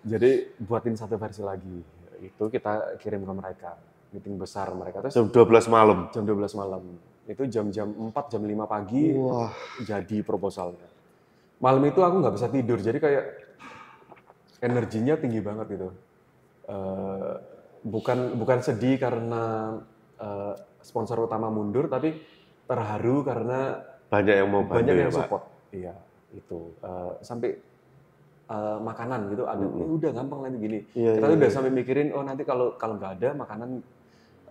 Jadi buatin satu versi lagi. Itu kita kirim ke mereka. Meeting besar mereka tuh jam 12 malam. Jam 12 malam. Itu jam-jam 4, jam 5 pagi Wah. jadi proposalnya. Malam itu aku nggak bisa tidur. Jadi kayak energinya tinggi banget gitu. Uh, bukan bukan sedih karena uh, sponsor utama mundur tapi terharu karena banyak yang mau bantu banyak yang ya, support. Pak. Iya, itu. Uh, sampai uh, makanan gitu ada mm-hmm. udah gampang nanti gini yeah, kita yeah, udah yeah. sampai mikirin oh nanti kalau kalau nggak ada makanan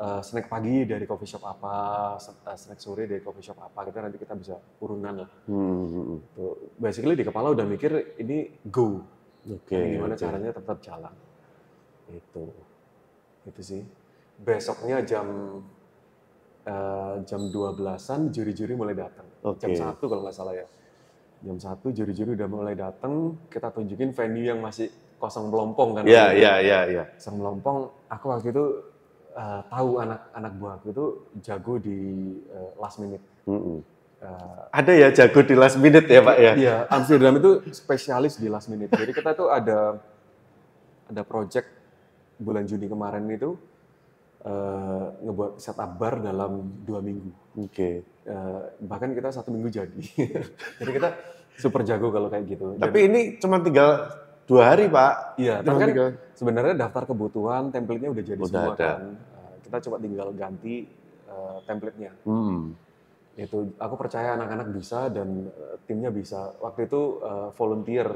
uh, snack pagi dari coffee shop apa eh, snack sore dari coffee shop apa kita gitu, nanti kita bisa urunan lah mm-hmm. Tuh, gitu. basically di kepala udah mikir ini go okay, nah, gimana okay. caranya tetap jalan itu itu sih besoknya jam uh, jam 12-an juri-juri mulai datang okay. jam satu kalau nggak salah ya jam satu juri-juri udah mulai datang kita tunjukin venue yang masih kosong melompong kan iya iya iya iya kosong melompong aku waktu itu uh, tahu anak-anak buah itu jago di uh, last minute mm -hmm. uh, ada ya jago di last minute ya pak ya iya Amsterdam itu spesialis di last minute jadi kita tuh ada ada project bulan Juni kemarin itu uh, ngebuat setup bar dalam dua minggu. Oke. Okay. Uh, eh, bahkan kita satu minggu jadi. jadi kita super jago kalau kayak gitu. Tapi jadi, ini cuma tinggal dua hari pak. Iya. Tapi kan sebenarnya daftar kebutuhan template-nya udah jadi udah semua ada. kan. Uh, kita coba tinggal ganti uh, template-nya. Hmm itu aku percaya anak-anak bisa dan uh, timnya bisa waktu itu uh, volunteer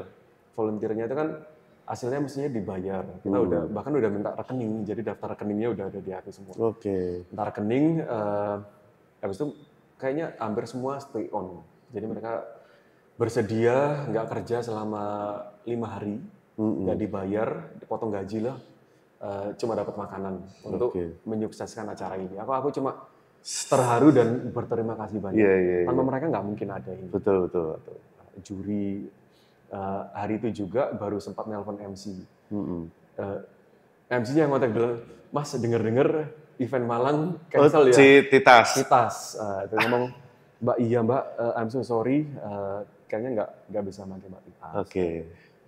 volunteernya itu kan hasilnya mestinya dibayar. Kita hmm. udah bahkan udah minta rekening, jadi daftar rekeningnya udah ada di aku semua. Oke. Okay. Minta rekening, uh, habis itu kayaknya hampir semua stay on. Jadi mereka bersedia nggak kerja selama lima hari, hmm. nggak -hmm. dibayar, dipotong gaji lah, uh, cuma dapat makanan untuk okay. menyukseskan acara ini. Aku aku cuma terharu dan berterima kasih banyak. Yeah, yeah, yeah. Tanpa iya. mereka nggak mungkin ada ini. Betul betul. betul. Juri uh, hari itu juga baru sempat nelpon MC. Mm-hmm. Uh, eh, MC-nya ngontak bilang Mas denger-denger event Malang oh, cancel oh, ya. Titas. Titas. Uh, eh, itu ngomong, Mbak iya Mbak, uh, I'm so sorry, uh, kayaknya nggak nggak bisa mati Mbak Titas. Oke. Okay.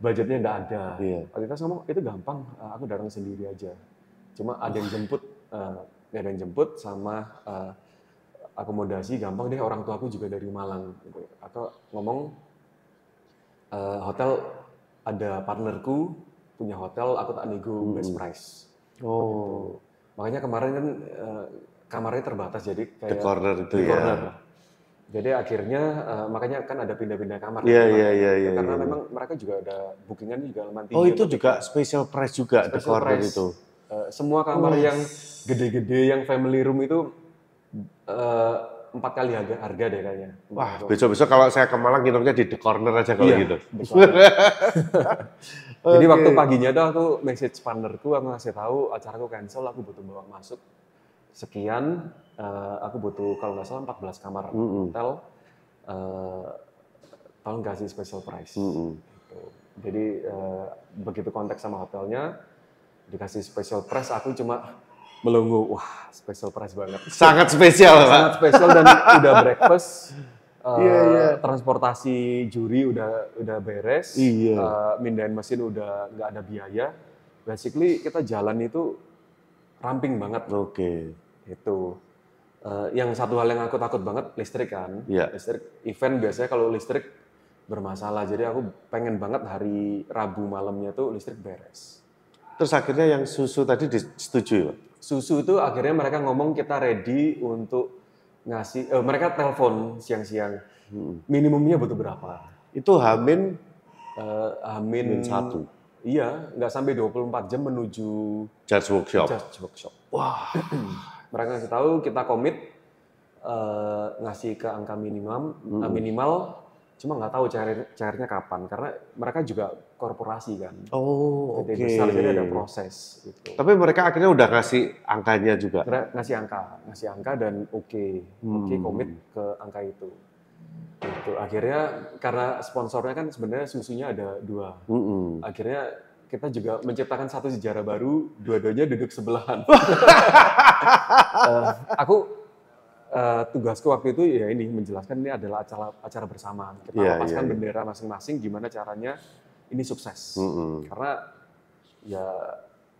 Budgetnya nggak ada. Yeah. Titas ngomong, itu gampang, uh, aku datang sendiri aja. Cuma ada yang jemput, uh, ada yang jemput sama uh, akomodasi gampang deh orang tua aku juga dari Malang. Gitu. Atau ngomong uh, hotel ada partnerku punya hotel, aku tak nego hmm. best price. Oh. Gitu. Makanya kemarin kan uh, kamarnya terbatas jadi kayak the corner itu ya. Jadi akhirnya uh, makanya kan ada pindah-pindah kamar. Iya gitu, iya iya iya. Karena yeah. Iya. memang mereka juga ada bookingan juga lumayan Oh itu juga special price juga special the corner price. itu. Uh, semua kamar oh. yang gede-gede yang family room itu uh, empat kali harga, harga deh kayaknya. Wah, besok-besok kalau saya ke Malang nginepnya di The Corner aja kalau iya, gitu. Jadi okay. waktu paginya tuh aku message partnerku, aku ngasih tahu acaraku cancel, aku butuh bawa masuk sekian, uh, aku butuh kalau nggak salah 14 kamar mm -hmm. hotel, uh, tolong kasih special price. Mm -hmm. Jadi uh, begitu konteks sama hotelnya, dikasih special price, aku cuma melongo. Wah, spesial price banget. Sangat spesial, Pak. Sangat spesial dan udah breakfast. Uh, yeah, yeah. transportasi juri udah udah beres, yeah. Iya. uh, mindahin mesin udah nggak ada biaya. Basically kita jalan itu ramping banget. Oke. Okay. Itu. Uh, eh, yang satu hal yang aku takut banget listrik kan. Yeah. Listrik event biasanya kalau listrik bermasalah. Jadi aku pengen banget hari Rabu malamnya tuh listrik beres. Terus akhirnya yang susu tadi disetujui, susu itu akhirnya mereka ngomong kita ready untuk ngasih eh, mereka telepon siang-siang hmm. minimumnya butuh berapa itu hamin uh, hamin, satu iya nggak sampai 24 jam menuju charge workshop Charge workshop wah mereka ngasih tahu kita komit uh, ngasih ke angka minimum hmm. minimal cuma nggak tahu cair cairnya kapan karena mereka juga korporasi kan oh oke okay. jadi ada proses gitu. tapi mereka akhirnya udah ngasih angkanya juga ngasih angka ngasih angka dan oke okay. hmm. oke okay, komit ke angka itu gitu akhirnya karena sponsornya kan sebenarnya susunya ada dua mm -hmm. akhirnya kita juga menciptakan satu sejarah baru dua-duanya duduk sebelahan uh, aku Eh, tugasku waktu itu ya ini menjelaskan ini adalah acara acara bersama. Kita yeah, iya, lepaskan yeah, bendera masing-masing gimana caranya ini sukses. Mm -hmm. Karena ya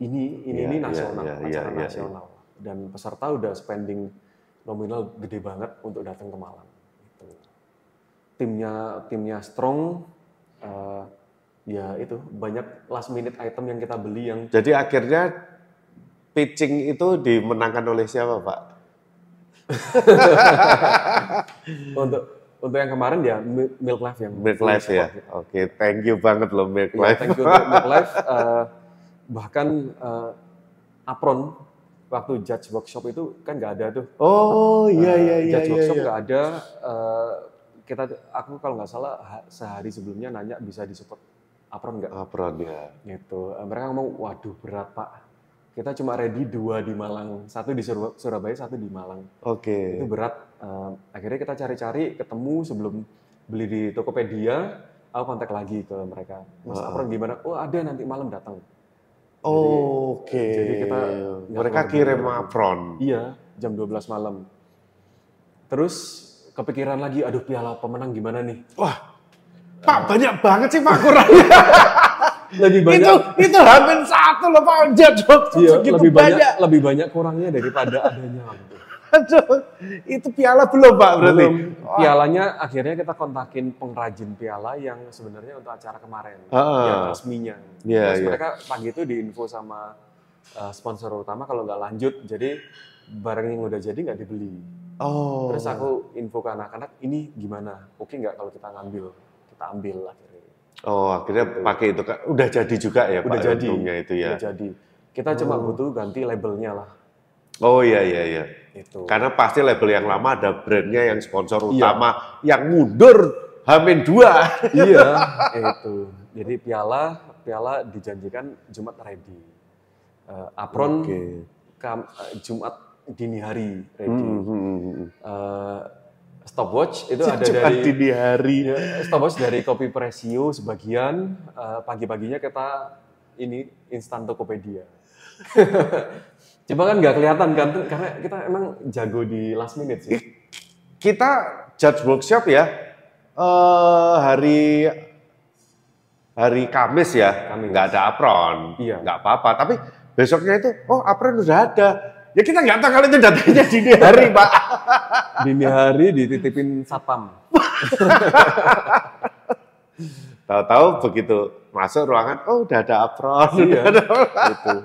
ini ini yeah, ini iya, iya, nasional, yeah, yeah, acara yeah, nasional. Yeah, yeah. Dan peserta udah spending nominal gede banget untuk datang ke Malang. Gitu. Timnya timnya strong uh, ya itu banyak last minute item yang kita beli yang Jadi akhirnya pitching itu dimenangkan oleh siapa, Pak? untuk untuk yang kemarin ya Milk Life yang Milk Life ya. Oke, okay, thank you banget loh Milk iya, Life. yeah, thank you Milk Life. Uh, bahkan uh, apron waktu judge workshop itu kan nggak ada tuh. Oh iya eh, iya iya. Judge iya, workshop iya. nggak iya. ada. Uh, kita aku kalau nggak salah sehari sebelumnya nanya bisa disupport apron nggak? Apron ya. Gitu. Mereka ngomong waduh berat pak kita cuma ready dua di Malang, satu di Surabaya, satu di Malang. Oke. Okay. Itu berat. Uh, akhirnya kita cari-cari, ketemu sebelum beli di Tokopedia, aku kontak lagi ke mereka. Mas uh. Apron gimana? Oh ada nanti malam datang. Oke. Okay. Jadi kita mereka kirim Apron. Iya, jam 12 malam. Terus kepikiran lagi, aduh piala pemenang gimana nih? Wah, Pak banyak banget sih Pak kurangnya. lebih banyak itu itu hampir satu loh Pak Jadok iya, lebih banyak, banyak lebih banyak kurangnya daripada adanya gitu. Aduh, itu piala belum Pak berarti. Belum. Pialanya oh. akhirnya kita kontakin pengrajin piala yang sebenarnya untuk acara kemarin uh yang resminya. Yeah, Terus yeah. mereka pagi itu diinfo sama eh, sponsor utama kalau nggak lanjut jadi barang yang udah jadi nggak dibeli. Oh. Terus aku info ke anak-anak ini gimana? Oke nggak kalau kita ngambil kita ambil akhirnya. Oh, akhirnya gitu. pakai itu. Udah jadi juga ya Udah Pak jadi. untungnya itu ya. Udah jadi. Kita oh. cuma butuh ganti labelnya lah. Oh iya iya iya. Itu. Karena pasti label yang lama ada brandnya yang sponsor iya. utama yang mundur Hamin dua. iya, itu. Jadi piala piala dijanjikan Jumat ready. Uh, eh, apron okay. kam, uh, Jumat dini hari ready. Mm -hmm. uh, stopwatch itu ada ada dari di hari. Iya, stopwatch dari kopi presio sebagian uh, pagi-paginya kita ini instan Tokopedia. coba kan nggak kelihatan kan karena kita emang jago di last minute sih. Kita judge workshop ya uh, hari hari Kamis ya, Kamis. nggak ada apron, iya. nggak apa-apa. Tapi besoknya itu, oh apron udah ada. Ya kita nggak tahu kalau itu datanya di hari, Pak. Dini hari dititipin sapam. Tahu-tahu begitu masuk ruangan, oh udah ada apron. Iya, ada itu.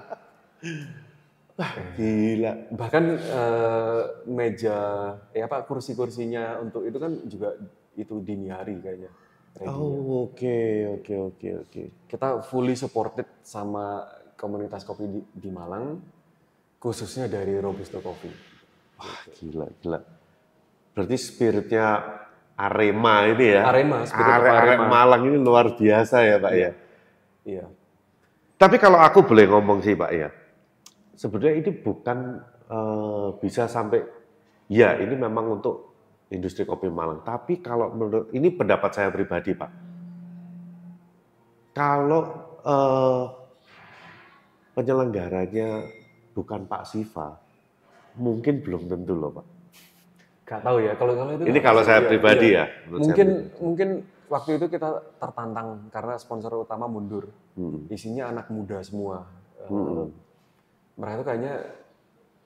Eh. gila. Bahkan uh, meja, ya apa kursi-kursinya untuk itu kan juga itu dini hari kayaknya. Oh oke oke oke oke. Kita fully supported sama komunitas kopi di, di Malang, khususnya dari Robusto Coffee. Wah gila gila. Berarti spiritnya Arema ini ya. Arema, spirit Are, Arema. Malang ini luar biasa ya Pak ya. Iya. iya. Tapi kalau aku boleh ngomong sih Pak ya. Sebenarnya ini bukan uh, bisa sampai ya ini memang untuk industri kopi Malang. Tapi kalau menurut ini pendapat saya pribadi Pak. Kalau uh, penyelenggaranya bukan Pak Siva, mungkin belum tentu loh Pak. Gak tahu ya. Kalau kalau itu ini kalau saya pribadi iya. ya. ya mungkin saya mungkin waktu itu kita tertantang karena sponsor utama mundur. Hmm. Isinya anak muda semua. Eh, hmm. Mereka itu kayaknya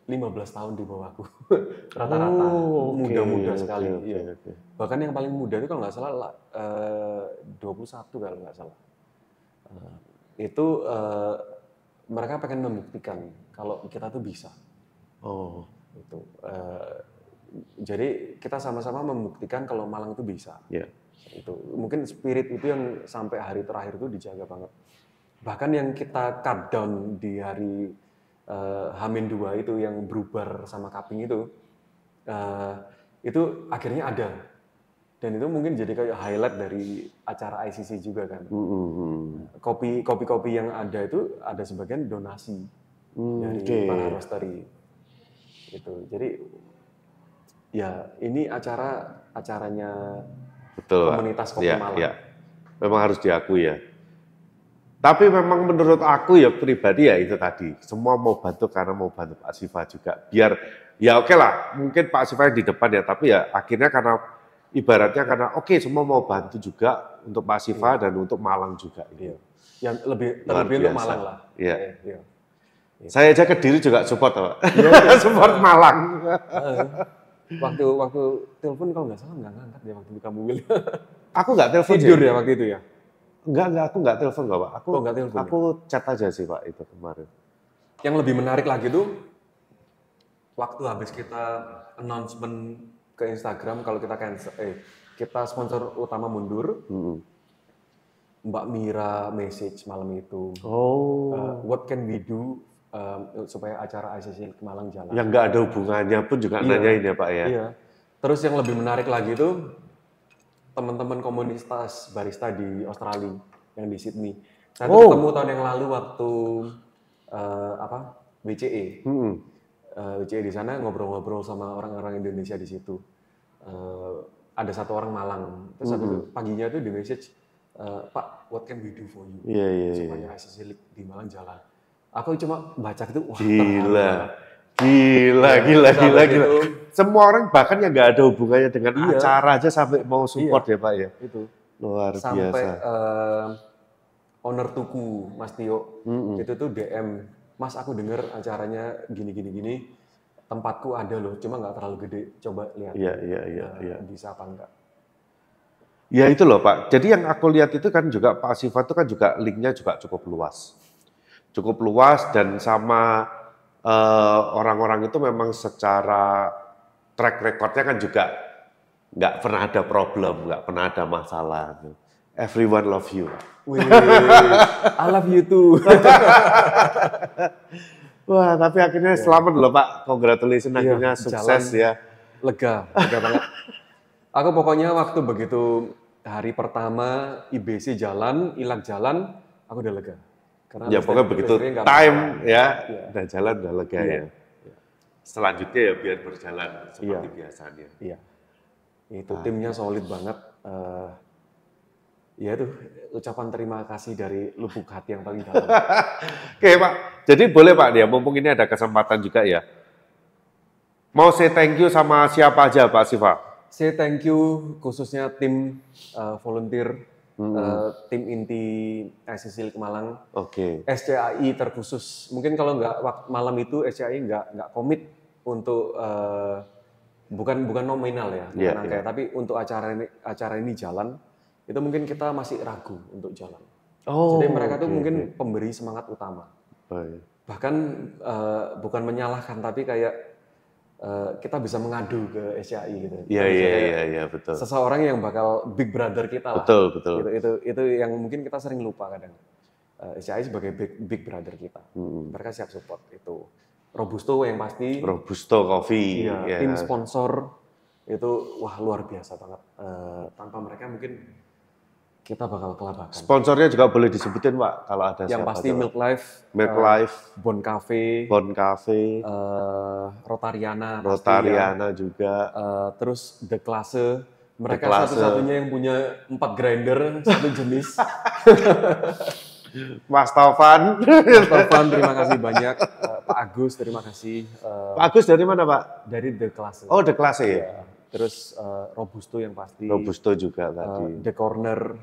15 tahun di bawahku rata-rata oh, muda-muda okay, sekali. Okay, iya. okay, Bahkan yang paling muda itu kalau nggak salah eh, uh, 21 kalau nggak salah. Uh, itu uh, mereka pengen membuktikan kalau kita tuh bisa. Oh, itu. Uh, jadi kita sama-sama membuktikan kalau Malang itu bisa. Yeah. Itu mungkin spirit itu yang sampai hari terakhir itu dijaga banget. Bahkan yang kita cut down di hari uh, Hamin 2 itu yang berubar sama kaping itu uh, itu akhirnya ada dan itu mungkin jadi kayak highlight dari acara ICC juga kan mm kopi kopi kopi yang ada itu ada sebagian donasi mm, dari para roastery itu jadi ya ini acara acaranya Betul, komunitas iya, kopi ya, Malang. Ya. Memang harus diakui ya. Tapi memang menurut aku ya pribadi ya itu tadi. Semua mau bantu karena mau bantu Pak Siva juga. Biar ya oke okay lah mungkin Pak Siva yang di depan ya. Tapi ya akhirnya karena ibaratnya karena oke okay, semua mau bantu juga untuk Pak Siva iya. dan untuk Malang juga. Iya. Yang lebih lebih untuk Malang lah. Iya. iya. iya. Saya aja ke diri juga support Pak. Iya, iya. support Malang waktu waktu telepon kalau nggak salah nggak ngangkat dia waktu buka mobil. aku nggak telepon tidur ya waktu itu ya. nggak enggak, aku nggak telepon nggak pak. Aku oh, nggak telepon. Ya? Aku chat aja sih pak itu kemarin. Yang lebih menarik lagi tuh waktu habis kita announcement ke Instagram kalau kita cancel, eh kita sponsor utama mundur. Mm -hmm. Mbak Mira message malam itu. Oh. Uh, what can we do um, supaya acara ICC ke Malang jalan. Yang nggak ada hubungannya pun juga iya. nanyain ya Pak ya. Iya. Terus yang lebih menarik lagi itu teman-teman komunitas barista di Australia yang di Sydney. Saya oh. ketemu tahun yang lalu waktu uh, apa BCE Hmm. Uh, eh, BCE di sana ngobrol-ngobrol sama orang-orang Indonesia di situ. Uh, ada satu orang Malang. Terus mm -hmm. paginya itu di message, uh, Pak, what can we do for you? Yeah, yeah, supaya ICC iya. di Malang jalan Aku cuma baca gitu, wah gila. Gila, iya, gila, gila, gitu. gila. Semua orang bahkan yang nggak ada hubungannya dengan iya. acara aja sampai mau support iya. ya Pak ya. Itu. Luar sampai, biasa. Sampai uh, eh, owner tuku Mas Tio mm -mm. itu tuh DM, Mas aku dengar acaranya gini gini gini, tempatku ada loh, cuma nggak terlalu gede. Coba lihat. Iya iya iya. Uh, iya. Bisa apa enggak? Ya itu loh Pak. Jadi yang aku lihat itu kan juga Pak Sifat itu kan juga linknya juga cukup luas cukup luas dan sama eh, orang-orang uh, itu memang secara track recordnya kan juga nggak pernah ada problem, nggak pernah ada masalah. Everyone love you. Wih, I love you too. Wah, tapi akhirnya selamat loh Pak. Congratulations iya, akhirnya sukses ya. Lega, lega banget. Aku pokoknya waktu begitu hari pertama IBC jalan, ilang jalan, aku udah lega. Karena ya pokoknya begitu time ya, ya udah jalan udah lega iya. ya. ya. Selanjutnya ya biar berjalan seperti ya. biasanya. Iya. Itu ah. timnya solid banget. Uh, ya itu ucapan terima kasih dari lubuk hati yang paling dalam. Oke Pak, jadi boleh Pak ya, mumpung ini ada kesempatan juga ya. Mau say thank you sama siapa aja Pak Siva? Say thank you khususnya tim uh, volunteer hmm. uh, tim inti SCC Kemalang. Oke. Okay. SCAI terkhusus. Mungkin kalau nggak malam itu SCAI nggak nggak komit untuk uh, bukan bukan nominal ya, bukan iya, yeah, angka, iya. tapi untuk acara ini acara ini jalan itu mungkin kita masih ragu untuk jalan. Oh. Jadi mereka okay, tuh mungkin pemberi semangat utama. Baik. Oh, iya. Bahkan uh, bukan menyalahkan tapi kayak Eh, kita bisa mengadu ke SCI gitu. Iya iya iya iya betul. Seseorang yang bakal big brother kita lah. Betul betul. Itu itu, itu yang mungkin kita sering lupa kadang. Uh, eh, SCI sebagai big, big brother kita. Hmm. Mereka siap support itu. Robusto yang pasti. Robusto Coffee. Iya, yeah. Tim sponsor itu wah luar biasa banget. Uh, tanpa mereka mungkin kita bakal kelabakan. Sponsornya juga boleh disebutin Pak kalau ada Yang pasti ada. Milk Life, Milk uh, Life, Bon Cafe, Bon Cafe, uh, Rotariana, Rotariana ya. juga. Uh, terus The Classe, mereka satu-satunya yang punya empat grinder satu jenis. Mas Taufan. Mas Taufan, terima kasih banyak. Uh, Pak Agus, terima kasih. Uh, Pak Agus dari mana Pak? Dari The Classe. Oh, The Classe ya. Iya. Terus uh, robusto yang pasti. Robusto juga eh, tadi. Uh, the corner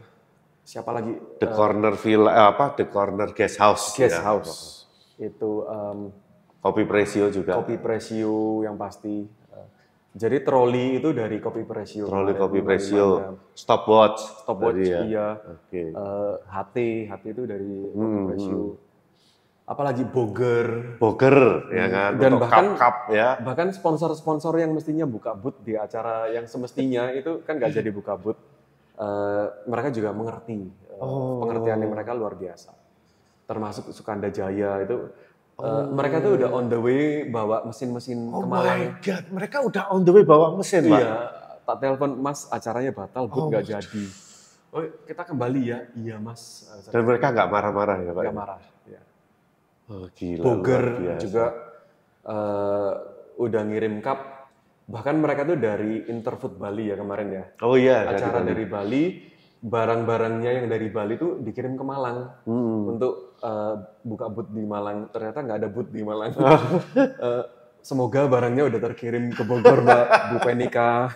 siapa lagi? The uh, corner villa apa? The corner guest house. Guest ya. house itu. Um, kopi presio juga. Kopi presio yang pasti. jadi troli itu dari kopi presio. Troli kopi presio. Stopwatch. Stopwatch ya. iya. Oke. Okay. Uh, HT HT itu dari kopi hmm, hmm, hmm. presio. Hmm apalagi Boger, Boger ya hmm. kan, dan Untuk bahkan cup, cup, ya. bahkan sponsor-sponsor yang mestinya buka but di acara yang semestinya itu kan nggak jadi buka but Uh, eh, mereka juga mengerti uh, oh. pengertiannya mereka luar biasa. Termasuk Sukanda Jaya itu eh, oh. mereka tuh udah on the way bawa mesin-mesin oh kemarin. Oh my ya? god, mereka udah on the way bawa mesin, Pak. Iya, tak telepon Mas acaranya batal, but oh nggak oh. jadi. Oh, kita kembali ya. Iya, Mas. Dan mereka nggak marah-marah ya, Pak. Nggak marah. Oh, gila, Bogor juga uh, udah ngirim cup. Bahkan mereka tuh dari Interfood Bali ya kemarin ya. Oh iya. Acara dari Bali, Bali barang-barangnya yang dari Bali tuh dikirim ke Malang hmm. untuk uh, buka booth di Malang. Ternyata nggak ada booth di Malang. uh, semoga barangnya udah terkirim ke Bogor, Mbak Bu Penika.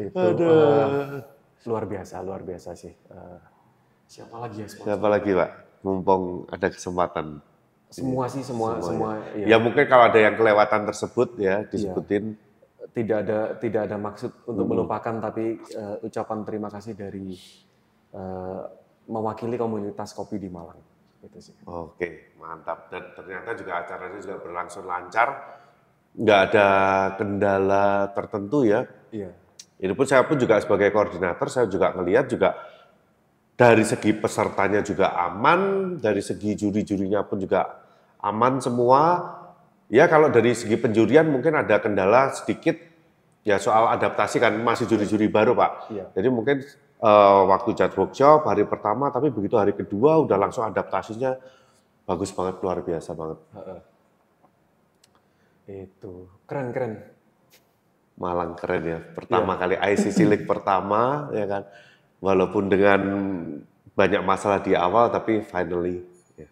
itu Uh, luar biasa, luar biasa sih. Uh, siapa lagi ya? Siapa lagi, Pak? mumpung ada kesempatan. Semua sih semua semua. semua. Ya. Iya. ya mungkin kalau ada yang kelewatan tersebut ya iya. disebutin. Ya. Tidak ada tidak ada maksud untuk hmm. melupakan tapi uh, ucapan terima kasih dari uh, mewakili komunitas kopi di Malang. Gitu sih. Oke mantap dan ternyata juga acaranya juga berlangsung lancar, nggak ada kendala tertentu ya. Iya. Ini pun saya pun juga sebagai koordinator saya juga melihat juga dari segi pesertanya juga aman, dari segi juri-jurinya pun juga aman semua. Ya kalau dari segi penjurian mungkin ada kendala sedikit ya soal adaptasi kan masih juri-juri baru pak. Iya. Jadi mungkin uh, waktu jad workshop hari pertama tapi begitu hari kedua udah langsung adaptasinya bagus banget luar biasa banget itu keren keren Malang keren ya pertama yeah. kali ICC League pertama ya kan walaupun dengan banyak masalah di awal tapi finally ya.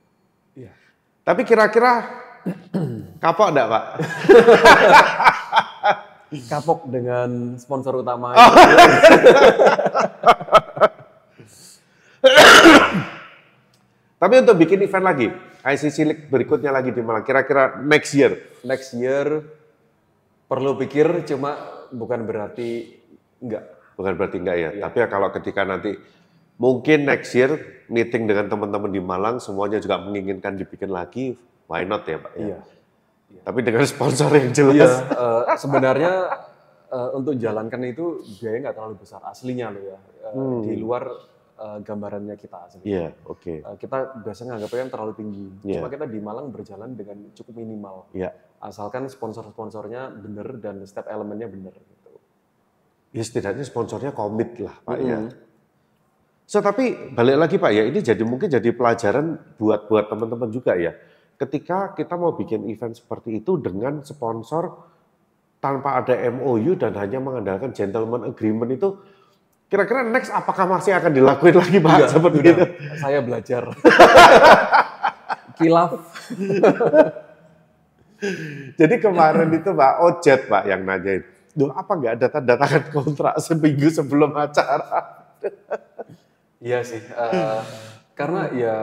ya. Tapi kira-kira kapok enggak, Pak? kapok dengan sponsor utama. Oh. Tapi untuk bikin event lagi, ICC League berikutnya lagi di mana? Kira-kira next year? Next year perlu pikir, cuma bukan berarti enggak. Bukan berarti enggak ya. Iya. Tapi ya kalau ketika nanti mungkin next year meeting dengan teman-teman di Malang semuanya juga menginginkan dibikin lagi, why not ya Pak? Ya? Iya. Ya. Tapi dengan sponsor yang jelas. uh, sebenarnya uh, untuk jalankan itu biaya nggak terlalu besar aslinya loh ya. Uh, hmm. Di luar uh, gambarannya kita aslinya. Iya, yeah, oke. Okay. Uh, kita biasanya anggapnya terlalu tinggi. Yeah. Cuma kita di Malang berjalan dengan cukup minimal. Iya. Asalkan sponsor-sponsornya benar dan step elemennya benar ya setidaknya sponsornya komit lah Pak mm -hmm. ya. So tapi balik lagi Pak ya, ini jadi mungkin jadi pelajaran buat buat teman-teman juga ya. Ketika kita mau bikin event seperti itu dengan sponsor tanpa ada MOU dan hanya mengandalkan gentleman agreement itu kira-kira next apakah masih akan dilakuin lagi Pak seperti udah. itu? Saya belajar. Kilaf. Jadi kemarin itu Pak Ojet Pak yang nanya nanyain Duh, apa nggak ada tanda tangan kontrak seminggu sebelum acara? iya sih, uh, karena ya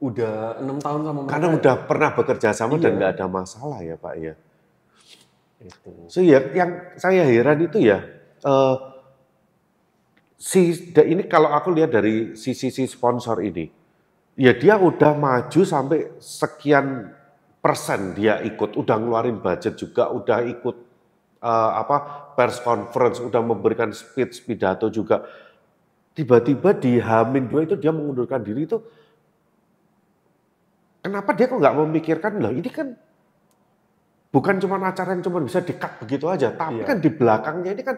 udah enam tahun sama mereka. Karena ya. udah pernah bekerja sama iya. dan nggak ada masalah ya Pak ya. Itu. So ya, yang saya heran itu ya, uh, si ini kalau aku lihat dari sisi si sponsor ini, ya dia udah maju sampai sekian persen dia ikut, udah ngeluarin budget juga, udah ikut uh, apa press conference, udah memberikan speech pidato juga. Tiba-tiba di Hamin dua itu dia mengundurkan diri itu. Kenapa dia kok nggak memikirkan loh ini kan bukan cuma acara yang cuma bisa dekat begitu aja, tapi iya. kan di belakangnya ini kan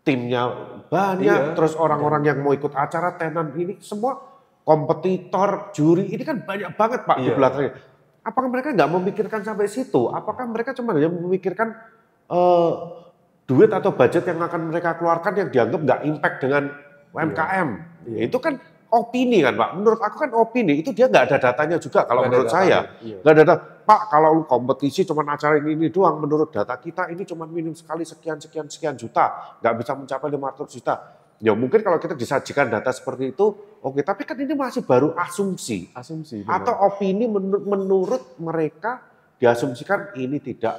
timnya banyak, iya. terus orang-orang iya. yang mau ikut acara tenan ini semua kompetitor, juri ini kan banyak banget pak iya. di belakangnya. Apakah mereka nggak memikirkan sampai situ? Apakah mereka cuma hanya memikirkan uh, duit atau budget yang akan mereka keluarkan yang dianggap nggak impact dengan UMKM. Iya. itu kan opini kan Pak. Menurut aku kan opini itu dia nggak ada datanya juga kalau gak menurut saya. Iya. Nggak iya. ada data. Pak kalau kompetisi cuma acara ini ini doang menurut data kita ini cuma minim sekali sekian sekian sekian juta, nggak bisa mencapai 500 juta. Ya mungkin kalau kita disajikan data seperti itu, oke. Tapi kan ini masih baru asumsi, asumsi benar. atau opini menur menurut mereka diasumsikan ini tidak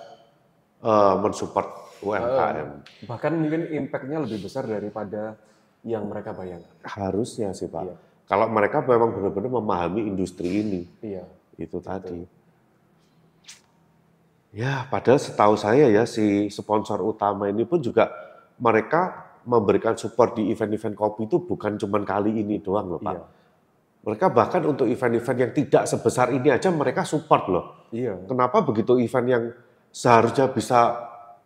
uh, mensupport UMKM. Uh, eh, bahkan mungkin impactnya lebih besar daripada yang mereka bayangkan. Harusnya sih Pak. Iya. Kalau mereka memang benar-benar memahami industri ini. Iya. Itu tadi. Ya, padahal setahu saya ya si sponsor utama ini pun juga mereka memberikan support di event-event kopi itu bukan cuma kali ini doang loh Pak. Iya. Mereka bahkan untuk event-event yang tidak sebesar ini aja mereka support loh. Iya. Kenapa begitu event yang seharusnya bisa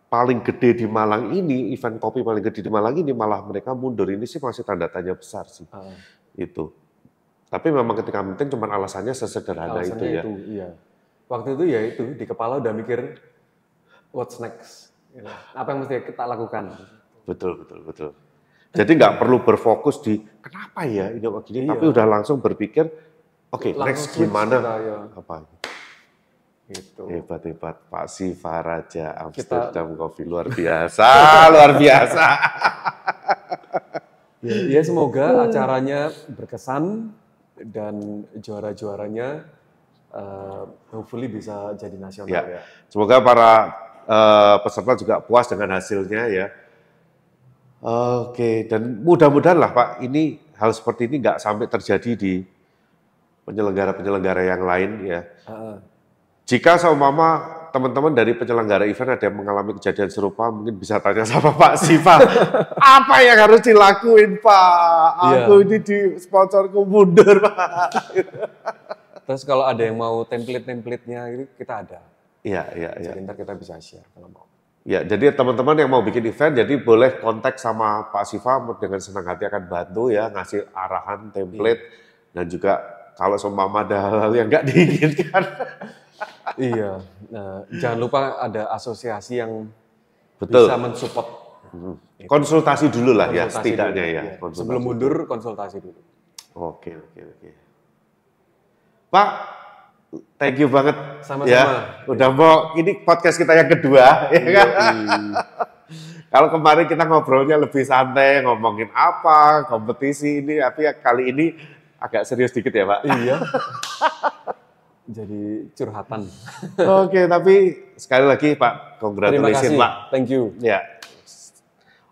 paling gede di Malang ini, event kopi paling gede di Malang ini malah mereka mundur. Ini sih masih tanda tanya besar sih. Uh. Itu. Tapi memang ketika meeting cuma alasannya sesederhana alasannya itu ya. Itu, iya. Waktu itu ya itu di kepala udah mikir what's next. Apa yang mesti kita lakukan? Betul, betul, betul. Jadi nggak perlu berfokus di kenapa ya ini begini, iya. tapi udah langsung berpikir, oke okay, next gimana? Kita, ya. Iya. Apa? Ya? Gitu. Hebat hebat Pak Siva Raja, Amsterdam Kita... Coffee luar biasa, luar biasa. ya, ya semoga acaranya berkesan dan juara-juaranya uh, hopefully bisa jadi nasional ya. ya. Semoga para uh, peserta juga puas dengan hasilnya ya. Oke, dan mudah-mudahan lah Pak, ini hal seperti ini nggak sampai terjadi di penyelenggara-penyelenggara yang lain ya. -uh jika seumpama teman-teman dari penyelenggara event ada yang mengalami kejadian serupa, mungkin bisa tanya sama Pak Siva, apa yang harus dilakuin Pak? Iya. Aku yeah. ini di sponsorku mundur Pak. Terus kalau ada yang mau template-templatenya itu kita ada. Iya, iya, iya. Jadi ya. kita bisa share kalau mau. Ya, jadi teman-teman yang mau bikin event, jadi boleh kontak sama Pak Siva dengan senang hati akan bantu ya, ngasih arahan, template, ya. dan juga kalau seumpama ada hal yang nggak diinginkan, iya. Nah, jangan lupa ada asosiasi yang Betul. bisa mensupport. Hmm. Konsultasi dulu lah ya, setidaknya dulu, ya. Iya. Konsultasi Sebelum mundur konsultasi dulu. Oke, oke, oke. Pak, thank you banget. Sama-sama. Ya, udah mau ini podcast kita yang kedua, ya iya, kan? Iya. Kalau kemarin kita ngobrolnya lebih santai, ngomongin apa, kompetisi ini, tapi kali ini agak serius dikit ya, Pak. Iya. jadi curhatan. Oke, okay, tapi sekali lagi Pak, congratulations Pak. Thank you. Ya.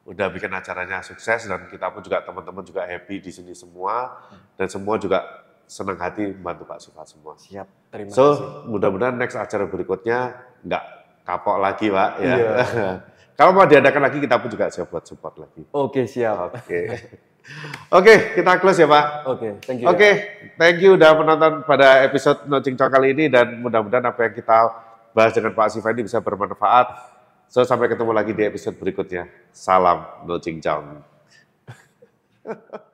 Udah bikin acaranya sukses dan kita pun juga teman-teman juga happy di sini semua dan semua juga senang hati membantu Pak Sifat semua. Siap, terima kasih. So, mudah-mudahan next acara berikutnya nggak kapok lagi Pak ya. Iya. Kalau mau diadakan lagi kita pun juga siap buat support lagi. Oke, okay, siap. Oke. Okay. Oke, okay, kita close ya Pak. Oke, okay, thank you. Ya. Oke, okay, thank you udah menonton pada episode Nocing Cok kali ini dan mudah-mudahan apa yang kita bahas dengan Pak Siva ini bisa bermanfaat. So, sampai ketemu lagi di episode berikutnya. Salam Nocing ha.